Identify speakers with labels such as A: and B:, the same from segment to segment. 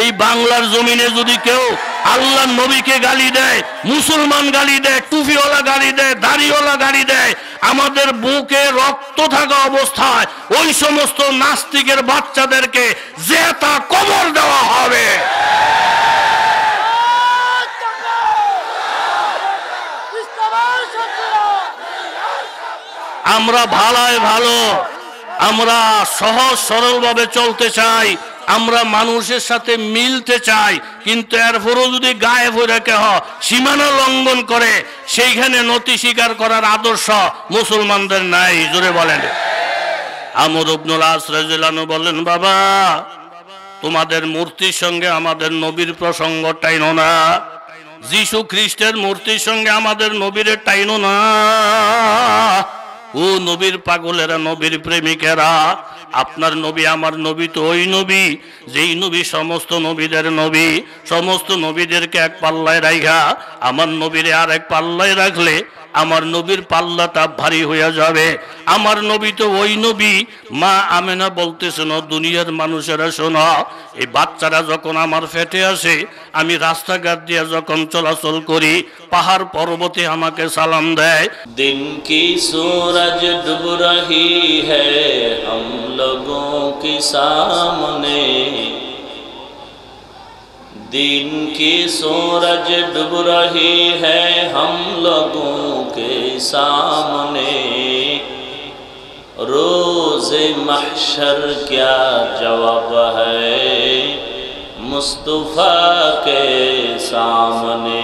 A: এই বাংলার জমিনে যদি কেউ আল্লাহ নবীকে গালি দেয় মুসলমান গালি দেয় টুফিওয়ালা গালি দেয় দাড়িওয়ালা গালি দেয় আমাদের বুকে রক্ত থাকা অবস্থায় ওই সমস্ত নাস্তিকের বাচ্চাদেরকে যে তা কবর দেওয়া হবে আমরা ভালায় ভালো আমরা সহজ সরলভাবে চলতে চাই আমরা মানুষের সাথে মিলতে চাই কিন্তু এরপরও যদি গায়ে ভরে হ সীমানা লঙ্ঘন করে সেইখানে নতি স্বীকার করার আদর্শ মুসলমানদের নাই জোরে বলেন আমর আবনুল আসরাজু বলেন বাবা তোমাদের মূর্তির সঙ্গে আমাদের নবীর প্রসঙ্গ টাইনো না যিশু খ্রিস্টের মূর্তির সঙ্গে আমাদের নবীর টাইনো না ও নবীর পাগলেরা নবীর প্রেমিকেরা আপনার নবী আমার নবী তো ওই নবী যেই নবী সমস্ত নবীদের নবী সমস্ত নবীদেরকে এক পাল্লায় রাইঘা আমার নবীরে আর এক পাল্লায় রাখলে আমার নবীর পাল্লাটা ভারী হয়ে যাবে আমার নবী তো ওই নবী মা আমেনা না দুনিয়ার মানুষেরা শোনা এই বাচ্চারা যখন আমার ফেটে আসে আমি রাস্তাঘাট দিয়ে যখন চলাচল করি পাহাড় পর্বতে আমাকে সালাম দেয়
B: দিন কি সূরজ ডুব রহি হ্যাঁ সামনে دین کی سورج ڈب رہی ہے ہم لوگوں کے سامنے روز محشر کیا جواب ہے مصطفیٰ کے سامنے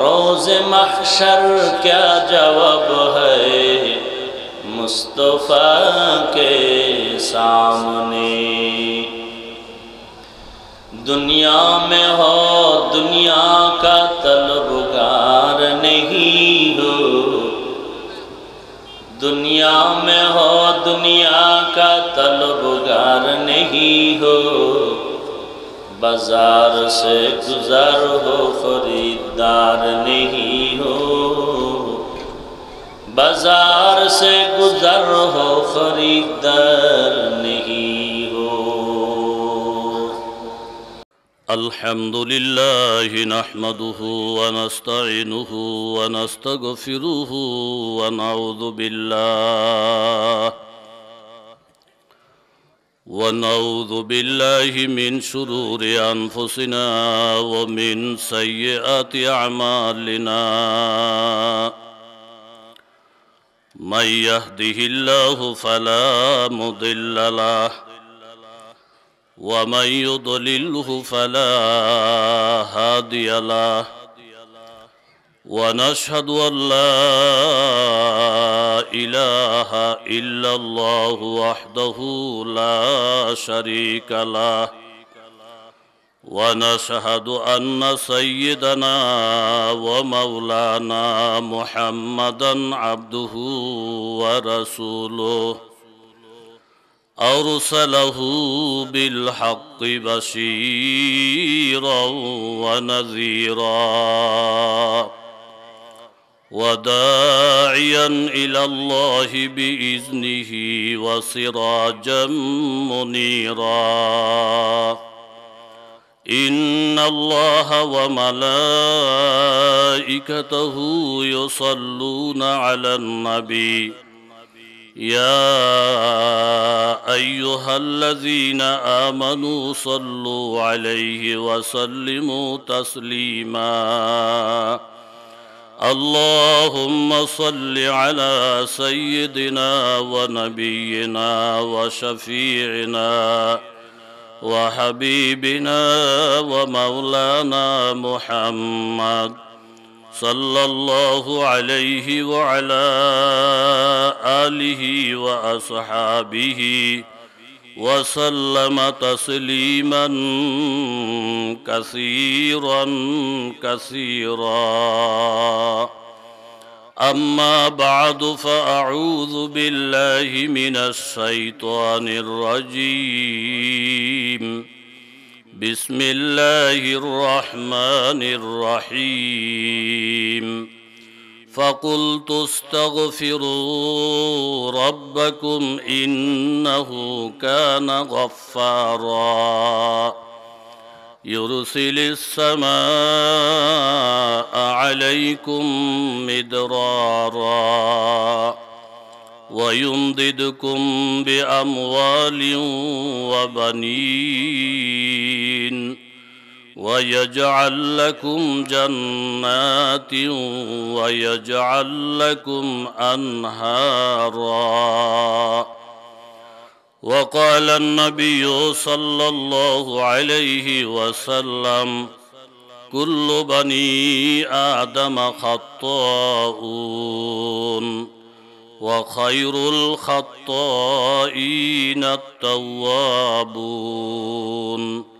B: روز محشر کیا جواب ہے مصطفیٰ کے سامنے دنیا میں ہو دنیا کا طلبگار نہیں ہو دنیا میں ہو دنیا کا طلبگار نہیں ہو بازار سے گزر ہو خریدار نہیں ہو بازار سے گزر ہو خریدار نہیں
A: الحمد لله نحمده ونستعينه ونستغفره ونعوذ بالله ونعوذ بالله من شرور انفسنا ومن سيئات اعمالنا من يهده الله فلا مضل له ومن يضلله فلا هادي له ونشهد أن لا إله إلا الله وحده لا شريك له ونشهد أن سيدنا ومولانا محمدا عبده ورسوله أرسله بالحق بشيرا ونذيرا وداعيا إلى الله بإذنه وسراجا منيرا إن الله وملائكته يصلون على النبي يا ايها الذين امنوا صلوا عليه وسلموا تسليما اللهم صل على سيدنا ونبينا وشفيعنا وحبيبنا ومولانا محمد صلى الله عليه وعلى اله واصحابه وسلم تسليما كثيرا كثيرا اما بعد فاعوذ بالله من الشيطان الرجيم بسم الله الرحمن الرحيم فقلت استغفروا ربكم انه كان غفارا يرسل السماء عليكم مدرارا ويمددكم باموال وبنين ويجعل لكم جنات ويجعل لكم انهارا وقال النبي صلى الله عليه وسلم كل بني ادم خطاؤون وخير الخطائين التوابون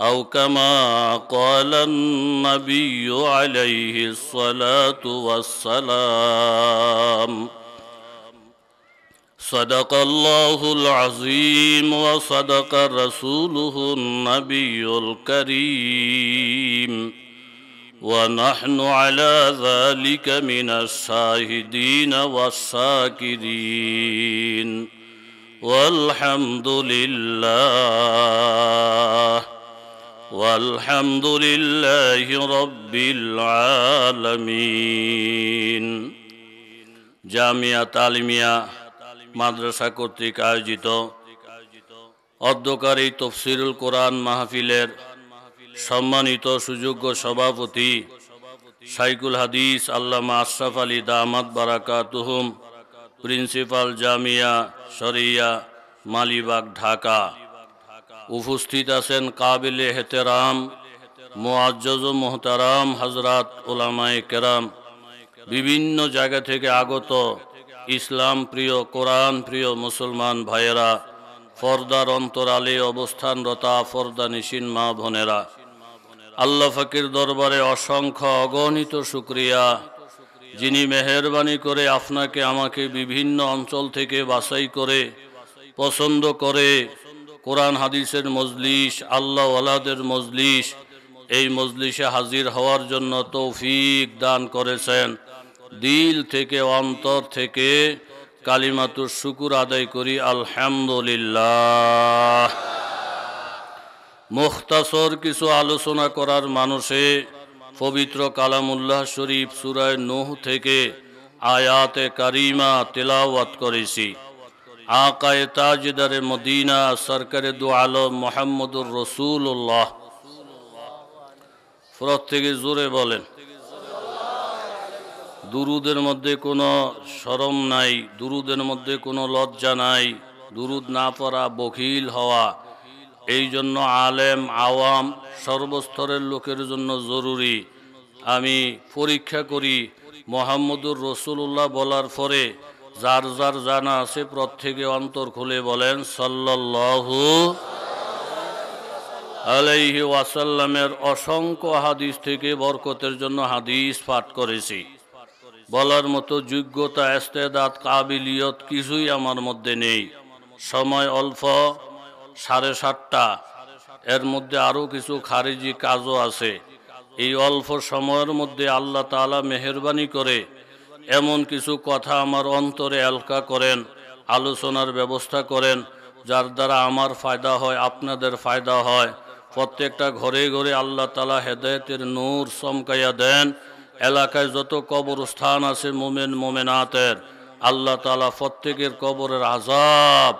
A: او كما قال النبي عليه الصلاه والسلام صدق الله العظيم وصدق رسوله النبي الكريم ونحن على ذلك من الشاهدين والشاكرين والحمد لله والحمد لله رب العالمين জামিয়া তালিমিয়া মাদ্রাসা কর্তৃক আয়োজিত অধ্যকারী তফসিরুল কোরআন মাহফিলের সম্মানিত সুযোগ্য সভাপতি সাইকুল হাদিস আল্লামা আশরাফ আলী বারাকা বারাকাতুহুম প্রিন্সিপাল জামিয়া শরিয়া মালিবাগ ঢাকা উপস্থিত আছেন কাবিল হেতেরাম মোয়াজ্জজ মোহতারাম হজরাত ওলামায় কেরাম বিভিন্ন জায়গা থেকে আগত ইসলাম প্রিয় কোরআন প্রিয় মুসলমান ভাইয়েরা ফর্দার অন্তরালে অবস্থানরতা ফর্দা নিশিন মা বোনেরা আল্লাহ ফকির দরবারে অসংখ্য অগণিত শুক্রিয়া যিনি মেহরবানি করে আপনাকে আমাকে বিভিন্ন অঞ্চল থেকে বাছাই করে পছন্দ করে কোরআন হাদিসের মজলিস আল্লাহ আলাদের মজলিস এই মজলিসে হাজির হওয়ার জন্য তৌফিক দান করেছেন দিল থেকে অন্তর থেকে কালিমাতুর শুকুর আদায় করি আলহামদুলিল্লাহ মুখতাসর কিছু আলোচনা করার মানুষে পবিত্র কালামুল্লাহ শরীফ সুরায় নোহ থেকে আয়াতে কারিমা তেলাওয়াত করেছি আকায় তাজদারে মদিনা সরকারে দু আলম মোহাম্মদুর রসুল্লাহ ফরত থেকে জোরে বলেন দুরুদের মধ্যে কোনো সরম নাই দুরুদের মধ্যে কোনো লজ্জা নাই দুরুদ না পড়া বখিল হওয়া এই জন্য আলেম আওয়াম সর্বস্তরের লোকের জন্য জরুরি আমি পরীক্ষা করি মোহাম্মদুর রসুল্লাহ বলার পরে যার যার জানা আছে প্রত্যেকে অন্তর খুলে বলেন সাল্লাহু আলাইহি ওয়াসাল্লামের অসংখ্য হাদিস থেকে বরকতের জন্য হাদিস পাঠ করেছি বলার মতো যোগ্যতা এস্তেদাত কাবিলিয়ত কিছুই আমার মধ্যে নেই সময় অল্প সাড়ে সাতটা এর মধ্যে আরও কিছু খারিজি কাজও আছে এই অল্প সময়ের মধ্যে আল্লাহ তালা মেহরবানি করে এমন কিছু কথা আমার অন্তরে এলকা করেন আলোচনার ব্যবস্থা করেন যার দ্বারা আমার ফায়দা হয় আপনাদের ফায়দা হয় প্রত্যেকটা ঘরে ঘরে আল্লাহ তালা হেদায়তের নূর চমকাইয়া দেন এলাকায় যত কবরস্থান আছে মোমেন মোমেনাতের আল্লাহ তালা প্রত্যেকের কবরের আজাব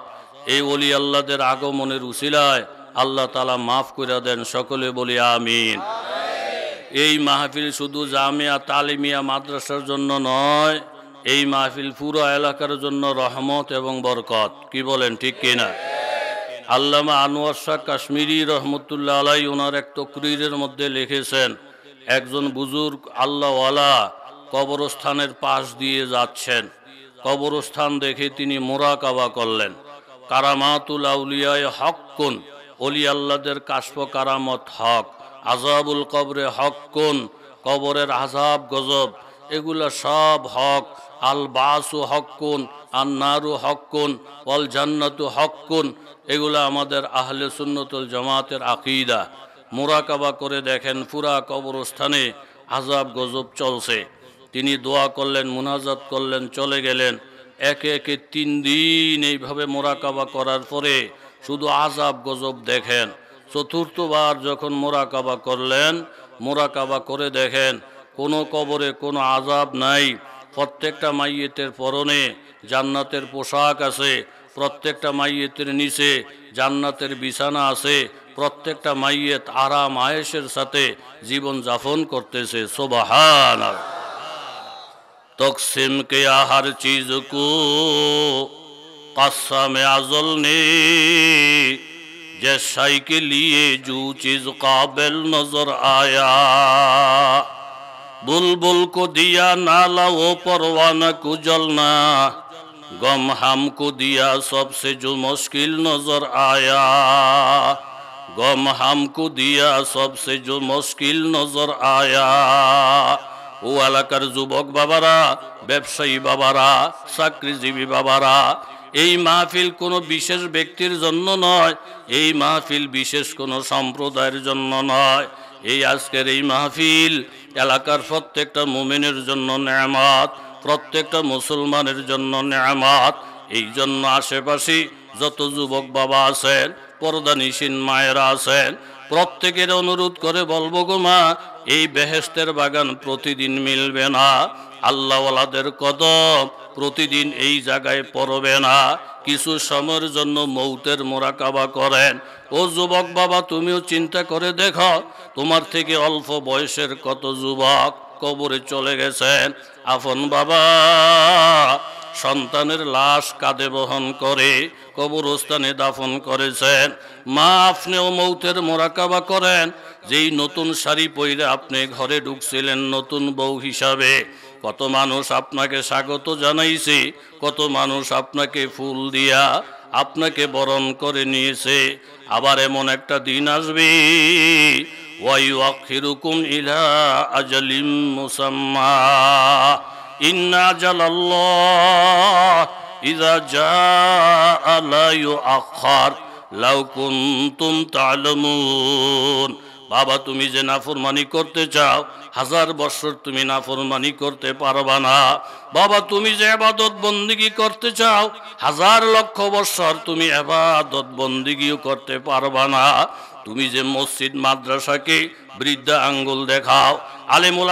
A: এই অলি আল্লাহদের আগমনের উশিলায় আল্লাহ তালা মাফ করে দেন সকলে বলি আমিন এই মাহফিল শুধু জামিয়া তালিমিয়া মাদ্রাসার জন্য নয় এই মাহফিল পুরো এলাকার জন্য রহমত এবং বরকত কি বলেন ঠিক কিনা আল্লামা আনোয়ার শাহ কাশ্মীরি রহমতুল্লাহ আলাই ওনার এক তকরিরের মধ্যে লিখেছেন একজন বুজুর্গ আল্লাহওয়ালা কবরস্থানের পাশ দিয়ে যাচ্ছেন কবরস্থান দেখে তিনি কাবা করলেন কারামাতুল আউলিয়ায় হক কোন অলি আল্লাদের কাশ্প কারামত হক আজাবুল কবরে হক কোন কবরের আজাব গজব এগুলো সব হক আল বাসু হকুন আন্নারু কোন অল জান্নাতু কোন এগুলো আমাদের আহলে সুন্নতুল জামাতের আকিদা মোরাকাবা করে দেখেন পুরা কবরস্থানে আজাব গজব চলছে তিনি দোয়া করলেন মুনাজাত করলেন চলে গেলেন একে একে তিন দিন এইভাবে মোরাকাবা করার পরে শুধু আজাব গজব দেখেন চতুর্থবার যখন মোরাকাবা করলেন মোরাকাবা করে দেখেন কোনো কবরে কোনো আজাব নাই প্রত্যেকটা মাইয়েতের পরনে জান্নাতের পোশাক আছে প্রত্যেকটা মাইয়েতের নিচে জান্নাতের বিছানা আছে প্রত্যেকটা মাইয়েত আরাম আয়েসের সাথে জীবন যাপন করতেছে সোবাহান তকসিম কে আহার চিজ কো কাসা আজল নেই जैसाई के लिए जो चीज काबिल नजर आया बुलबुल को दिया नाला वो परवाना को जलना गम हमको दिया सबसे जो मुश्किल नजर आया गम हमको दिया सबसे जो मुश्किल नजर आया ও এলাকার যুবক বাবারা ব্যবসায়ী বাবারা চাকরিজীবী বাবারা এই মাহফিল কোনো বিশেষ ব্যক্তির জন্য নয় এই মাহফিল বিশেষ কোনো সম্প্রদায়ের জন্য নয় এই আজকের এই মাহফিল এলাকার প্রত্যেকটা মোমেনের জন্য ন্যামাত প্রত্যেকটা মুসলমানের জন্য ন্যামাত এই জন্য আশেপাশে যত যুবক বাবা আছেন পরদানিসীন মায়েরা আছেন প্রত্যেকের অনুরোধ করে বলবো গো মা এই বেহেস্তের বাগান প্রতিদিন মিলবে না আল্লাহওয়ালাদের কদম প্রতিদিন এই জায়গায় পড়বে না কিছু সময়ের জন্য মৌতের মোরাকাবা করেন ও যুবক বাবা তুমিও চিন্তা করে দেখো তোমার থেকে অল্প বয়সের কত যুবক কবরে চলে গেছেন আফন বাবা সন্তানের লাশ কাঁধে বহন করে কবরস্থানে দাফন করেছেন মা আপনিও মৌতের মোরাকাবা করেন যেই নতুন শাড়ি পইলে আপনি ঘরে ঢুকছিলেন নতুন বউ হিসাবে কত মানুষ আপনাকে স্বাগত জানাইছে কত মানুষ আপনাকে ফুল দিয়া আপনাকে বরণ করে নিয়েছে আবার এমন একটা দিন আসবে ওয়াই ইলা মুসাম্মা ইন্না বাবা তুমি যে নাফরমানি করতে চাও হাজার বছর তুমি নাফরমানি করতে পারবা না বাবা তুমি যে আবাদত বন্দিগি করতে চাও হাজার লক্ষ বছর তুমি আবাদত বন্দিগিও করতে পারবা না তুমি যে মসজিদ মাদ্রাসাকে বৃদ্ধা আঙ্গুল দেখাও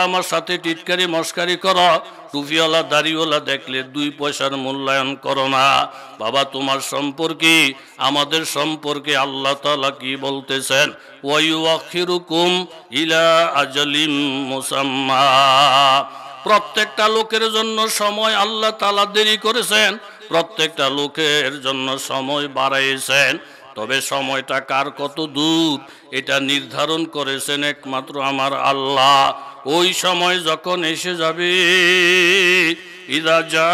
A: আমার সাথে টিটকারি মস্কারি করো টুপিওয়ালা দাড়িওয়ালা দেখলে দুই পয়সার মূল্যায়ন করো না বাবা তোমার সম্পর্কে আমাদের সম্পর্কে আল্লাহ তালা কি বলতেছেন ওয়াইওয়াখিরুকুম ইলা আজলিম মুসাম্মা প্রত্যেকটা লোকের জন্য সময় আল্লাহ তালা দেরি করেছেন প্রত্যেকটা লোকের জন্য সময় বাড়াইছেন তবে সময়টা কার কত দূর এটা নির্ধারণ করেছেন একমাত্র আমার আল্লাহ ওই সময় যখন এসে যাবে ইদা যা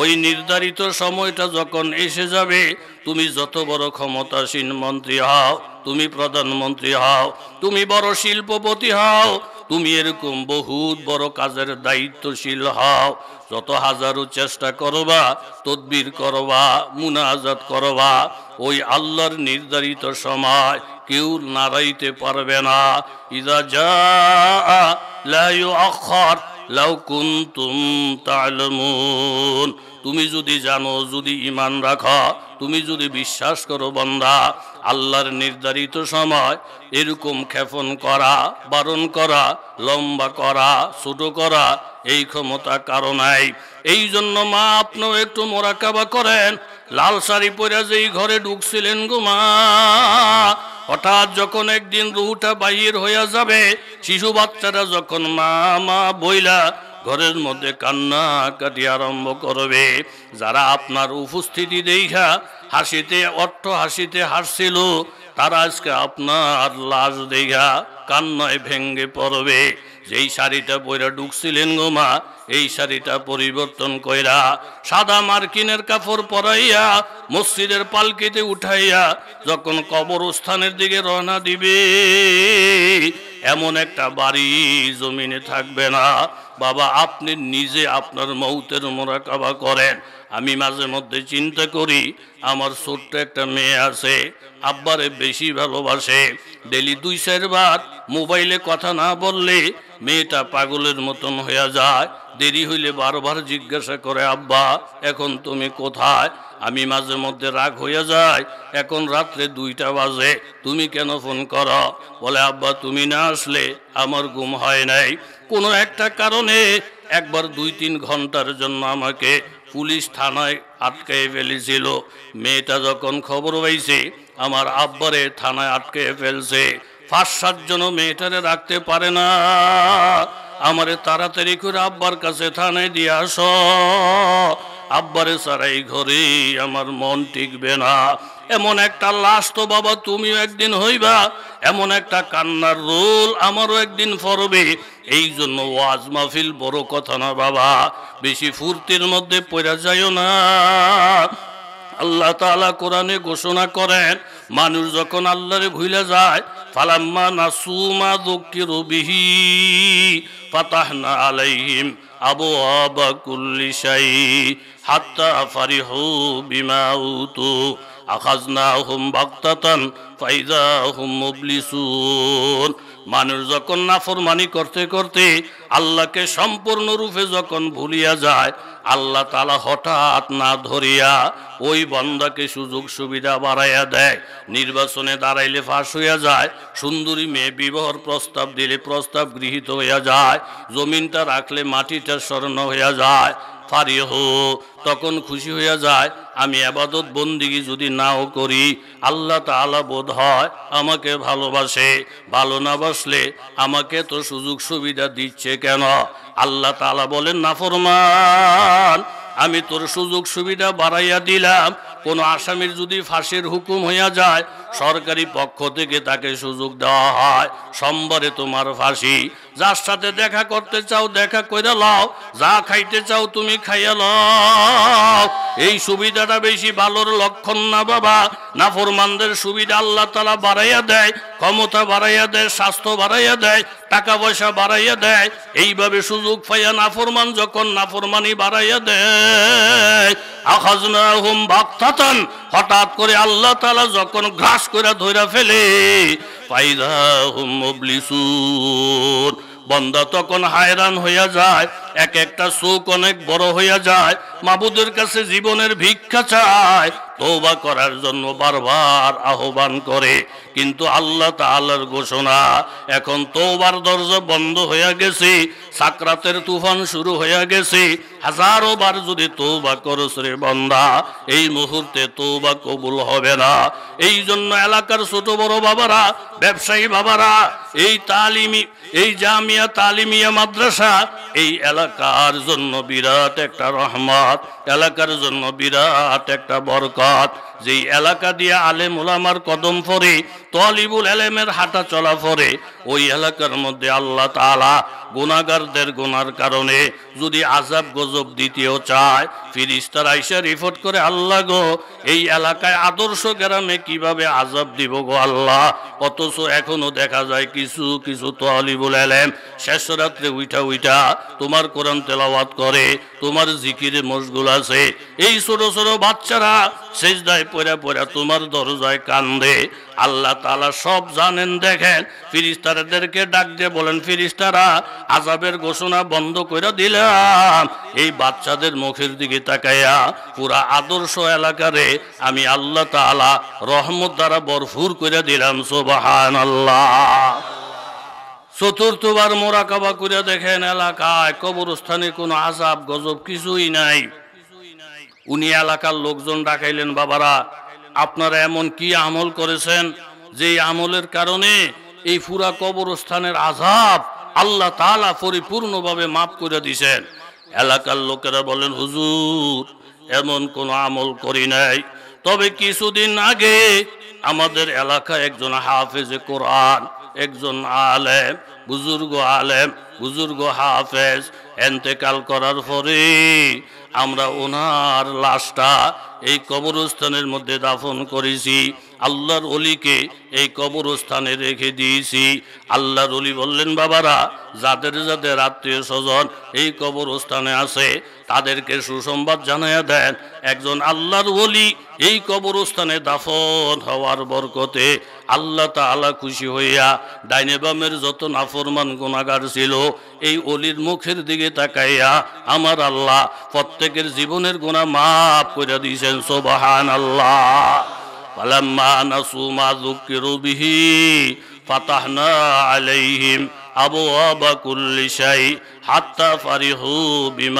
A: ওই নির্ধারিত সময়টা যখন এসে যাবে তুমি যত বড় ক্ষমতাসীন মন্ত্রী হও তুমি প্রধানমন্ত্রী হও তুমি বড় শিল্পপতি হও তুমি এরকম বহুত বড় কাজের দায়িত্বশীল হও যত হাজারো চেষ্টা করবা তদবির করবা মুনাজাত করবা ওই আল্লাহর নির্ধারিত সময় কেউ নাড়াইতে পারবে না ইদা যা লা ইউআখার লাউ কুন্তুম তুমি যদি জানো যদি ইমান রাখ তুমি যদি বিশ্বাস করো বন্দা আল্লাহর নির্ধারিত সময় এরকম ক্ষেপণ করা বারণ করা লম্বা করা ছোট করা এই ক্ষমতা কারো নাই এই জন্য মা আপনিও একটু মোরাকাবা করেন লাল শাড়ি পরে যেই ঘরে ঢুকছিলেন গো মা হঠাৎ যখন একদিন রুহুটা বাহির হইয়া যাবে শিশু বাচ্চারা যখন মা মা বইলা ঘরের মধ্যে কান্না কাটি আরম্ভ করবে যারা আপনার উপস্থিতি দেখা হাসিতে অর্থ হাসিতে হাসছিল তারা আজকে আপনার লাশ দেখা কান্নায় ভেঙ্গে পড়বে যেই শাড়িটা পয়রা ঢুকছিলেন গো মা এই শাড়িটা পরিবর্তন কইরা সাদা মার্কিনের কাপড় পরাইয়া মসজিদের পালকিতে উঠাইয়া যখন কবরস্থানের দিকে রওনা দিবে এমন একটা বাড়ি জমিনে থাকবে না বাবা আপনি নিজে আপনার মৌতের মোরাকাবা করেন আমি মাঝে মধ্যে চিন্তা করি আমার ছোট্ট একটা মেয়ে আছে আব্বারে বেশি ভালোবাসে ডেলি দুই চারবার মোবাইলে কথা না বললে মেয়েটা পাগলের মতন হয়ে যায় দেরি হইলে বারবার জিজ্ঞাসা করে আব্বা এখন তুমি কোথায় আমি মাঝে মধ্যে রাগ হয়ে যায় এখন রাত্রে দুইটা বাজে তুমি কেন ফোন করো বলে আব্বা তুমি না আসলে আমার ঘুম হয় নাই কোনো একটা কারণে একবার দুই তিন ঘন্টার জন্য আমাকে পুলিশ থানায় আটকে ফেলেছিল মেয়েটা যখন খবর পাইছে আমার আব্বারে থানায় আটকে ফেলছে পাঁচ সাতজন মেয়েটারে রাখতে পারে না আমারে তাড়াতাড়ি করে আব্বার কাছে থানায় দিয়ে আস আব্বারে সারাই ঘরে আমার মন টিকবে না এমন একটা লাশ তো বাবা তুমিও একদিন হইবা এমন একটা কান্নার রোল আমারও একদিন ফরবে এই জন্য ওয়াজ মাহফিল বড় কথা না বাবা বেশি ফুর্তির মধ্যে পড়া যায় না আল্লাহ তালা কোরআনে ঘোষণা করেন মানুষ যখন আল্লাহরে ভুলে যায় ফালাম্মা নাসুমা দক্ষির বিহি ফাতাহনা আলাইহিম আবু আবা কুল্লিশাই হাত্তা ফারিহু বিমা উতু আখাজনাহুম ভক্তাতান ফাইজাহুম মুবলিসুন মানুষ যখন নাফরমানি করতে করতে আল্লাহকে সম্পূর্ণরূপে যখন ভুলিয়া যায় আল্লাহ তালা হঠাৎ না ধরিয়া ওই বন্দাকে সুযোগ সুবিধা বাড়াইয়া দেয় নির্বাচনে দাঁড়াইলে ফাঁস হইয়া যায় সুন্দরী মেয়ে বিবাহর প্রস্তাব দিলে প্রস্তাব গৃহীত হইয়া যায় জমিনটা রাখলে মাটিটা স্মরণ হইয়া যায় ফারিহ তখন খুশি হইয়া যায় আমি আবাদত বন্দিগি যদি নাও করি আল্লাহ তালা বোধ হয় আমাকে ভালোবাসে ভালো না বাসলে আমাকে তো সুযোগ সুবিধা দিচ্ছে কেন আল্লাহ তালা বলেন নাফরমান আমি তোর সুযোগ সুবিধা বাড়াইয়া দিলাম কোনো আসামির যদি ফাঁসির হুকুম হইয়া যায় সরকারি পক্ষ থেকে তাকে সুযোগ দেওয়া হয় সম্বরে তোমার ফাঁসি যার সাথে দেখা করতে চাও দেখা করে লাও যা খাইতে চাও তুমি খাইয়া লাও এই সুবিধাটা বেশি ভালোর লক্ষণ না বাবা না ফরমানদের সুবিধা আল্লাহ তালা বাড়াইয়া দেয় ক্ষমতা বাড়াইয়া দেয় স্বাস্থ্য বাড়াইয়া দেয় টাকা পয়সা বাড়াইয়া দেয় এইভাবে সুযোগ পাইয়া নাফরমান যখন নাফরমানি বাড়াইয়া দেয় আখাজ না হুম হাতান হঠাৎ করে আল্লাহ তালা যখন ঘাস করে ধইরা ফেলে পাইদা হুম বন্দা তখন হায়রান হইয়া যায় এক একটা চোখ অনেক বড় হইয়া যায় মাবুদের কাছে জীবনের ভিক্ষা চায় তোবা করার জন্য বারবার আহ্বান করে কিন্তু আল্লাহ তাল্লার ঘোষণা এখন তোবার দরজা বন্ধ হইয়া গেছে সাকরাতের তুফান শুরু হইয়া গেছে হাজারো বার যদি তৌবা করস রে বন্দা এই মুহূর্তে তৌবা কবুল হবে না এই জন্য এলাকার ছোট বড় বাবারা ব্যবসায়ী বাবারা এই তালিমি এই জামিয়া তালিমিয়া মাদ্রাসা এই এলাকা এলাকার জন্য বিরাট একটা রহমত এলাকার জন্য বিরাট একটা বরকত যেই এলাকা দিয়ে আলেম ওলামার কদম ফরে তলিবুল এলেমের হাঁটা চলা ফরে ওই এলাকার মধ্যে আল্লাহ তালা গুণাগারদের গুনার কারণে যদি আজাব গজব দ্বিতীয় চায় ফিরিস্তার আইসা রিপোর্ট করে আল্লাহ গো এই এলাকায় আদর্শ গ্রামে কিভাবে আজাব দিব গো আল্লাহ অথচ এখনো দেখা যায় কিছু কিছু তলিবুল এলেম শেষ রাত্রে উইঠা উইঠা তোমার কোরআন তেলাওয়াত করে তোমার জিকিরে মশগুল আছে এই ছোট ছোট বাচ্চারা শেষদায় পড়া পড়া তোমার দরজায় কান্দে আল্লাহ তালা সব জানেন দেখেন ফিরিস্তারাদেরকে ডাক দিয়ে বলেন ফিরিস্তারা আজাবের ঘোষণা বন্ধ করে দিলাম এই বাচ্চাদের মুখের দিকে তাকাইয়া পুরা আদর্শ এলাকারে আমি আল্লাহ তালা রহমত দ্বারা বরফুর করে দিলাম সোবাহান আল্লাহ চতুর্থবার মোরাকাবা করে দেখেন এলাকায় কবরস্থানে কোনো আজাব গজব কিছুই নাই উনি এলাকার লোকজন ডাকাইলেন বাবারা আপনারা এমন কি আমল করেছেন যে আমলের কারণে এই ফুরা কবরস্থানের আজাব আল্লাহ তালা পরিপূর্ণভাবে মাফ করে দিছেন এলাকার লোকেরা বলেন হুজুর এমন কোনো আমল করি নাই তবে কিছুদিন আগে আমাদের এলাকা একজন হাফেজে কোরআন একজন আলেম বুজুর্গ আলেম বুজুর্গ হাফেজ এন্তেকাল করার পরে আমরা ওনার লাশটা এই কবরস্থানের মধ্যে দাফন করেছি আল্লাহর অলিকে এই কবরস্থানে রেখে দিয়েছি আল্লাহর অলি বললেন বাবারা যাদের যাদের আত্মীয় স্বজন এই কবরস্থানে আছে তাদেরকে সুসংবাদ জানাইয়া দেন একজন আল্লাহর অলি এই কবরস্থানে দাফন হওয়ার বরকতে আল্লাহ তালা খুশি হইয়া ডাইনে বামের যত নাফরমান গুণাগার ছিল এই অলির মুখের দিকে তাকাইয়া আমার আল্লাহ প্রত্যেকের জীবনের গুণা মাফ করে দিয়েছেন সোবাহান আল্লাহ পালাম্মা নাসুমা আলাইহিম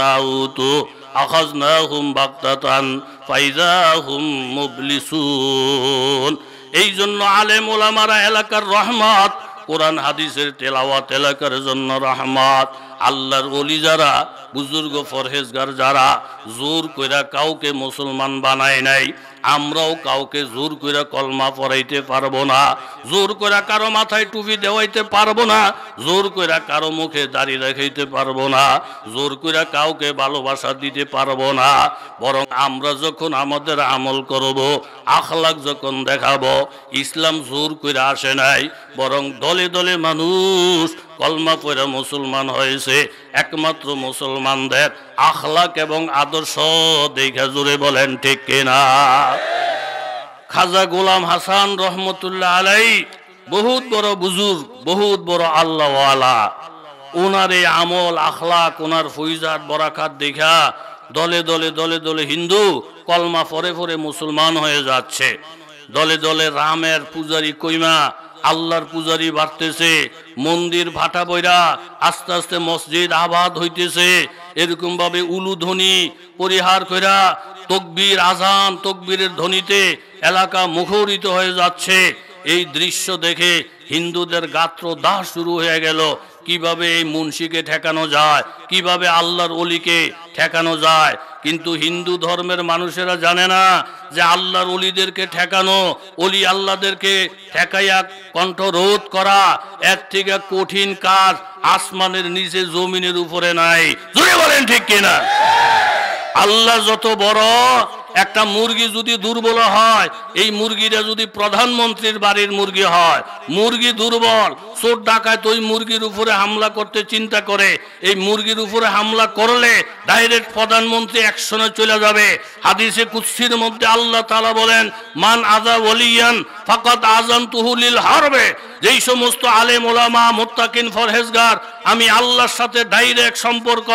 A: মুবলিসুন یہ جو آلے ملا مارا قرآن حدیث قورن حادیس تلاوات رحمات আল্লাহর অলি যারা বুজুর্গ ফরহেজগার যারা জোর কইরা কাউকে মুসলমান বানায় নাই আমরাও কাউকে জোর কইরা কলমা পড়াইতে পারবো না জোর কইরা কারো মাথায় টুপি দেওয়াইতে পারবো না জোর কইরা কারো মুখে দাড়ি রেখাইতে পারবো না জোর কইরা কাউকে ভালোবাসা দিতে পারবো না বরং আমরা যখন আমাদের আমল করব আখলাক যখন দেখাবো ইসলাম জোর কইরা আসে নাই বরং দলে দলে মানুষ কলমা পয়রা মুসলমান হয়েছে একমাত্র মুসলমানদের আখলাক এবং আদর্শ দেখা জুড়ে বলেন ঠিক কিনা খাজা গোলাম হাসান রহমতুল্লাহ আলাই বহুত বড় বুজুর বহুত বড় আল্লাহ ওনার এই আমল আখলাক ওনার ফৈজাত বরাকাত দেখা দলে দলে দলে দলে হিন্দু কলমা ফরে ফরে মুসলমান হয়ে যাচ্ছে দলে দলে রামের পূজারী কৈমা আল্লাহর পূজারি বাড়তেছে মন্দির ভাটা বইরা আস্তে আস্তে মসজিদ আবাদ হইতেছে এরকম ভাবে উলুধ্বনি পরিহার কইরা তকবির আজান তকবীরের ধ্বনিতে এলাকা মুখরিত হয়ে যাচ্ছে এই দৃশ্য দেখে হিন্দুদের গাত্র দাহ শুরু হয়ে গেল কিভাবে এই মুন্সিকে ঠেকানো যায় কিভাবে আল্লাহর অলিকে ঠেকানো যায় কিন্তু হিন্দু ধর্মের মানুষেরা জানে না যে আল্লাহর অলিদেরকে ঠেকানো অলি আল্লাহদেরকে ঠেকাইয়া কণ্ঠ রোধ করা এক থেকে কঠিন কাজ আসমানের নিচে জমিনের উপরে নাই জুড়ে বলেন ঠিক কিনা আল্লাহ যত বড় একটা মুরগি যদি দুর্বল হয় এই মুরগিটা যদি প্রধানমন্ত্রীর বাড়ির মুরগি হয় মুরগি দুর্বল চোর ডাকায় ওই মুরগির উপরে হামলা করতে চিন্তা করে এই মুরগির উপরে হামলা করলে ডাইরেক্ট প্রধানমন্ত্রী একশনে চলে যাবে হাদিসে কুৎসির মধ্যে আল্লাহ তালা বলেন মান আজা ওলিয়ান ফকত আজান তুহুলিল হারবে যেই সমস্ত আলেম ওলামা মোত্তাকিন ফরহেজগার আমি আল্লাহর সাথে ডাইরেক্ট সম্পর্ক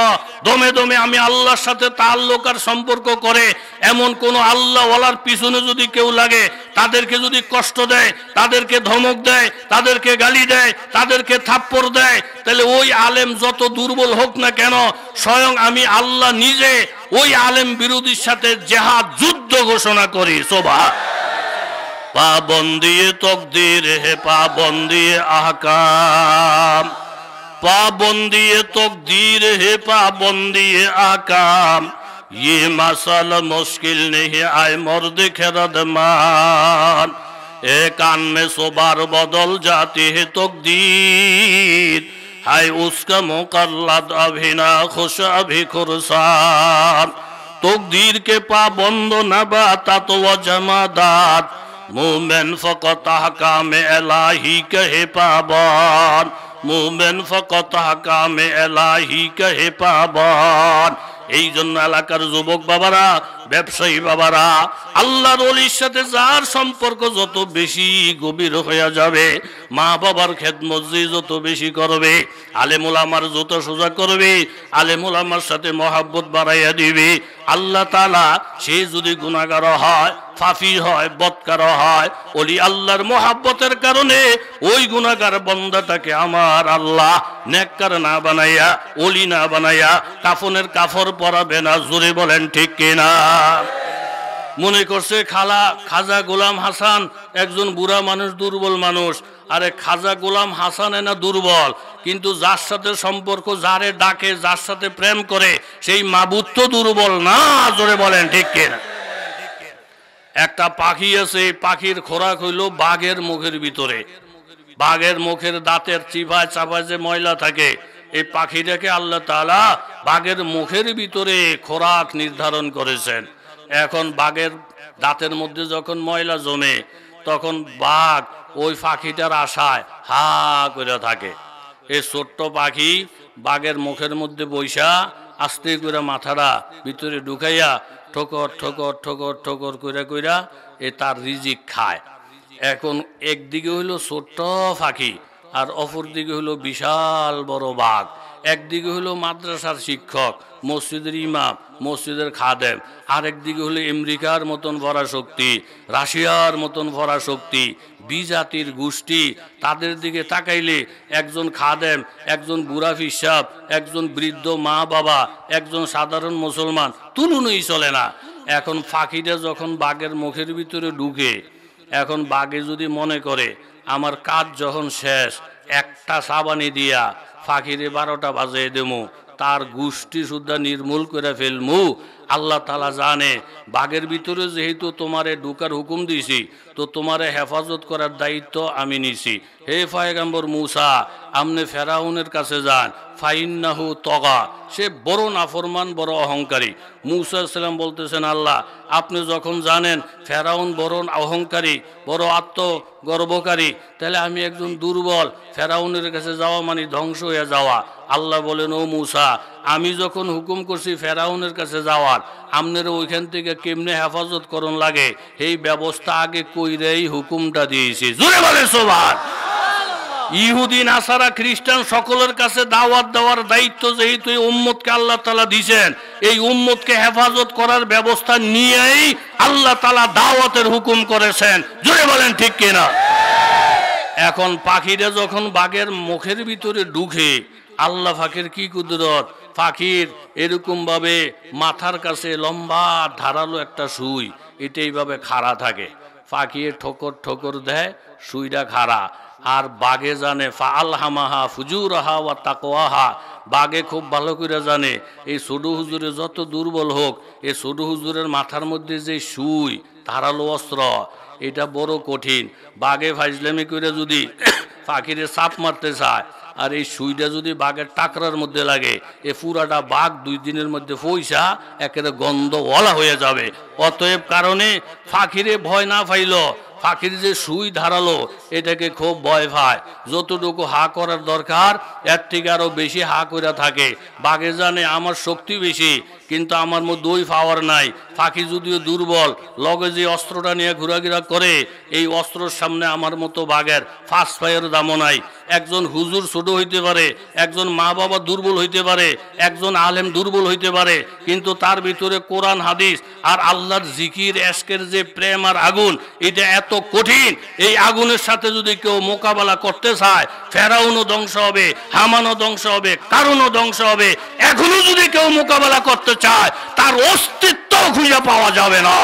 A: দমে দমে আমি আল্লাহর সাথে তাল্লোকার সম্পর্ক করে এমন এমন কোন আল্লাহ আল্লাহওয়ালার পিছনে যদি কেউ লাগে তাদেরকে যদি কষ্ট দেয় তাদেরকে ধমক দেয় তাদেরকে গালি দেয় তাদেরকে থাপ্পড় দেয় তাহলে ওই আলেম যত দুর্বল হোক না কেন স্বয়ং আমি আল্লাহ নিজে ওই আলেম বিরোধীর সাথে জেহাদ যুদ্ধ ঘোষণা করি শোভা পা বন্দিয়ে তকদির হে পা বন্দিয়ে আহকাম পা বন্দিয়ে তকদির হে পা বন্দিয়ে আহকাম ये मसल मुश्किल नहीं आए मर्द खरदमान ए कान में सुबार बदल जाती है तकदीर हाय उसका मुकल्लद अभी ना खुश अभी खुरसान तकदीर के पाबंद न बाता तो वह जमादात मोमिन फकत हकाम एलाही कहे पाबान मोमिन फकत हकाम एलाही कहे पाबान এই জন্য এলাকার যুবক বাবারা ব্যবসায়ী বাবারা আল্লাহর অলির সাথে যার সম্পর্ক যত বেশি গভীর হয়ে যাবে মা বাবার খেত মজি যত বেশি করবে আলেমুলামার যত সোজা করবে আলেমুলামার সাথে মহাব্বত বাড়াইয়া দিবে আল্লাহ তালা সে যদি গুণাগার হয় ফাফি হয় বৎকার হয় অলি আল্লাহর মোহাব্বতের কারণে ওই গুণাগার বন্দাটাকে আমার আল্লাহ নেককার না বানাইয়া অলি না বানাইয়া কাফনের কাফর পরাবে না জোরে বলেন ঠিক কিনা মনে করছে খালা খাজা গোলাম হাসান একজন বুড়া মানুষ দুর্বল মানুষ আরে খাজা গোলাম এ না দুর্বল কিন্তু যার সাথে সম্পর্ক যারে ডাকে যার সাথে প্রেম করে সেই মাবুত তো দুর্বল না জোরে বলেন ঠিক কিনা একটা পাখি আছে পাখির খোরাক হইল বাঘের মুখের ভিতরে বাঘের মুখের দাঁতের চিভায় চাপায় যে ময়লা থাকে এই পাখিটাকে আল্লাহ তালা বাঘের মুখের ভিতরে খোরাক নির্ধারণ করেছেন এখন বাঘের দাঁতের মধ্যে যখন ময়লা জমে তখন বাঘ ওই পাখিটার আশায় হা করে থাকে এই ছোট্ট পাখি বাঘের মুখের মধ্যে বৈশা আস্তে করে মাথারা ভিতরে ঢুকাইয়া ঠোকর ঠোকর ঠোকর ঠকর কইরা কইরা এ তার রিজিক খায় এখন একদিকে হইল ছোট্ট ফাঁকি আর অপরদিকে হইলো বিশাল বড় বাঘ একদিকে হলো মাদ্রাসার শিক্ষক মসজিদের ইমাম মসজিদের খাদেম আরেকদিকে হলো আমেরিকার মতন ভরা শক্তি রাশিয়ার মতন ভরা শক্তি বিজাতির গোষ্ঠী তাদের দিকে তাকাইলে একজন খাদেম একজন বুড়া ফিসাব একজন বৃদ্ধ মা বাবা একজন সাধারণ মুসলমান তুলনই চলে না এখন ফাঁকিটা যখন বাঘের মুখের ভিতরে ঢুকে এখন বাঘে যদি মনে করে আমার কাজ যখন শেষ একটা সাবানি দিয়া ফাঁকিরে বারোটা বাজিয়ে দেবো তার গোষ্ঠী শুদ্ধা নির্মূল করে ফেলমু আল্লাহ তালা জানে বাঘের ভিতরে যেহেতু তোমারে ঢুকার হুকুম দিছি তো তোমারে হেফাজত করার দায়িত্ব আমি নিছি হে ফায়গাম্বর মূসা আমনে ফেরাউনের কাছে যান ফাইন্নাহু তগা সে বড় নাফরমান বড় অহংকারী মূসা ইসলাম বলতেছেন আল্লাহ আপনি যখন জানেন ফেরাউন বড় অহংকারী বড় আত্মগর্বকারী তাহলে আমি একজন দুর্বল ফেরাউনের কাছে যাওয়া মানে ধ্বংস হয়ে যাওয়া আল্লাহ বলেন ও মূসা আমি যখন হুকুম করছি ফেরাউনের কাছে যাওয়ার আপনার ওইখান থেকে কেমনে হেফাজত করণ লাগে এই ব্যবস্থা আগে কইরেই হুকুমটা দিয়েছি জোরে বলে সবার ইহুদি নাসারা খ্রিস্টান সকলের কাছে দাওয়াত দেওয়ার দায়িত্ব যেহেতু এই উম্মতকে আল্লাহ তালা দিয়েছেন এই উম্মদকে হেফাজত করার ব্যবস্থা নিয়েই আল্লাহ তালা দাওয়াতের হুকুম করেছেন জোরে বলেন ঠিক কিনা এখন পাখিরা যখন বাঘের মুখের ভিতরে ঢুকে আল্লাহ ফাঁকের কি কুদরত পাখির এরকমভাবে মাথার কাছে লম্বা ধারালো একটা সুই এটা এইভাবে খাড়া থাকে পাখির ঠোকর ঠোকর দেয় সুইটা খাড়া আর বাঘে জানে ফা ফুজুর আহা ওয়া তাকোয়াহা বাঘে খুব ভালো করে জানে এই সুডু হুজুরে যত দুর্বল হোক এই সুডু হুজুরের মাথার মধ্যে যে সুই ধারালো অস্ত্র এটা বড় কঠিন বাঘে ফাইজলামি করে যদি পাখিরে সাপ মারতে চায় আর এই সুইটা যদি বাঘের টাকরার মধ্যে লাগে এ পুরাটা বাঘ দুই দিনের মধ্যে পয়সা একেবারে গন্ধওয়ালা হয়ে যাবে অতএব কারণে ফাঁকিরে ভয় না ফাইল ফাঁকির যে সুই ধারালো এটাকে খুব ভয় ভায় যতটুকু হা করার দরকার এর থেকে আরও বেশি হা করে থাকে বাঘে জানে আমার শক্তি বেশি কিন্তু আমার মধ্যে ওই পাওয়ার নাই ফাঁকি যদিও দুর্বল লগে যে অস্ত্রটা নিয়ে ঘোরাঘিরা করে এই অস্ত্রর সামনে আমার মতো বাঘের ফার্স্ট ফায়ার দামও নাই একজন হুজুর ছোট হইতে পারে একজন মা বাবা দুর্বল হইতে পারে একজন আলেম দুর্বল হইতে পারে কিন্তু তার ভিতরে কোরআন হাদিস আর আল্লাহর জিকির এসকের যে প্রেম আর আগুন এটা এত কঠিন এই আগুনের সাথে যদি কেউ মোকাবেলা করতে চায় ফেরাউনও ধ্বংস হবে হামানও ধ্বংস হবে কারণও ধ্বংস হবে এখনও যদি কেউ মোকাবেলা করতে চায় তার অস্তিত্ব খুঁজে পাওয়া যাবে না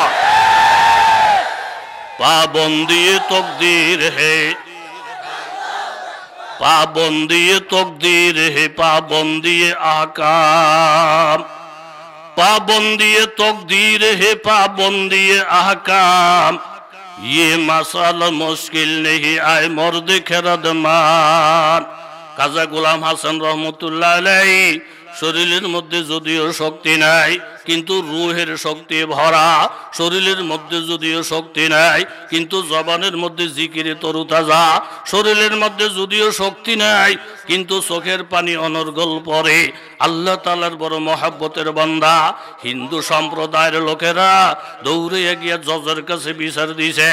A: পাবন্দিয়ে তকদির হে পাবন্দিয়ে তকদির হে পাবন্দিয়ে আকাম পাবন্দিয়ে তকদির হে পাবন্দিয়ে ইয়ে ये মুশকিল मुश्किल नहीं आए मर्द মান কাজা গুলাম হাসান রহমতুল্লাহ আলাই শরীরের মধ্যে যদিও শক্তি নাই কিন্তু রুহের শক্তি ভরা শরীরের মধ্যে যদিও শক্তি নাই কিন্তু জবানের মধ্যে জিকিরে তরুতাজা শরীরের মধ্যে যদিও শক্তি নাই কিন্তু চোখের পানি অনর্গল পরে আল্লাহ তালার বড় মহাব্বতের বান্দা হিন্দু সম্প্রদায়ের লোকেরা দৌড়ে গিয়া জজের কাছে বিচার দিছে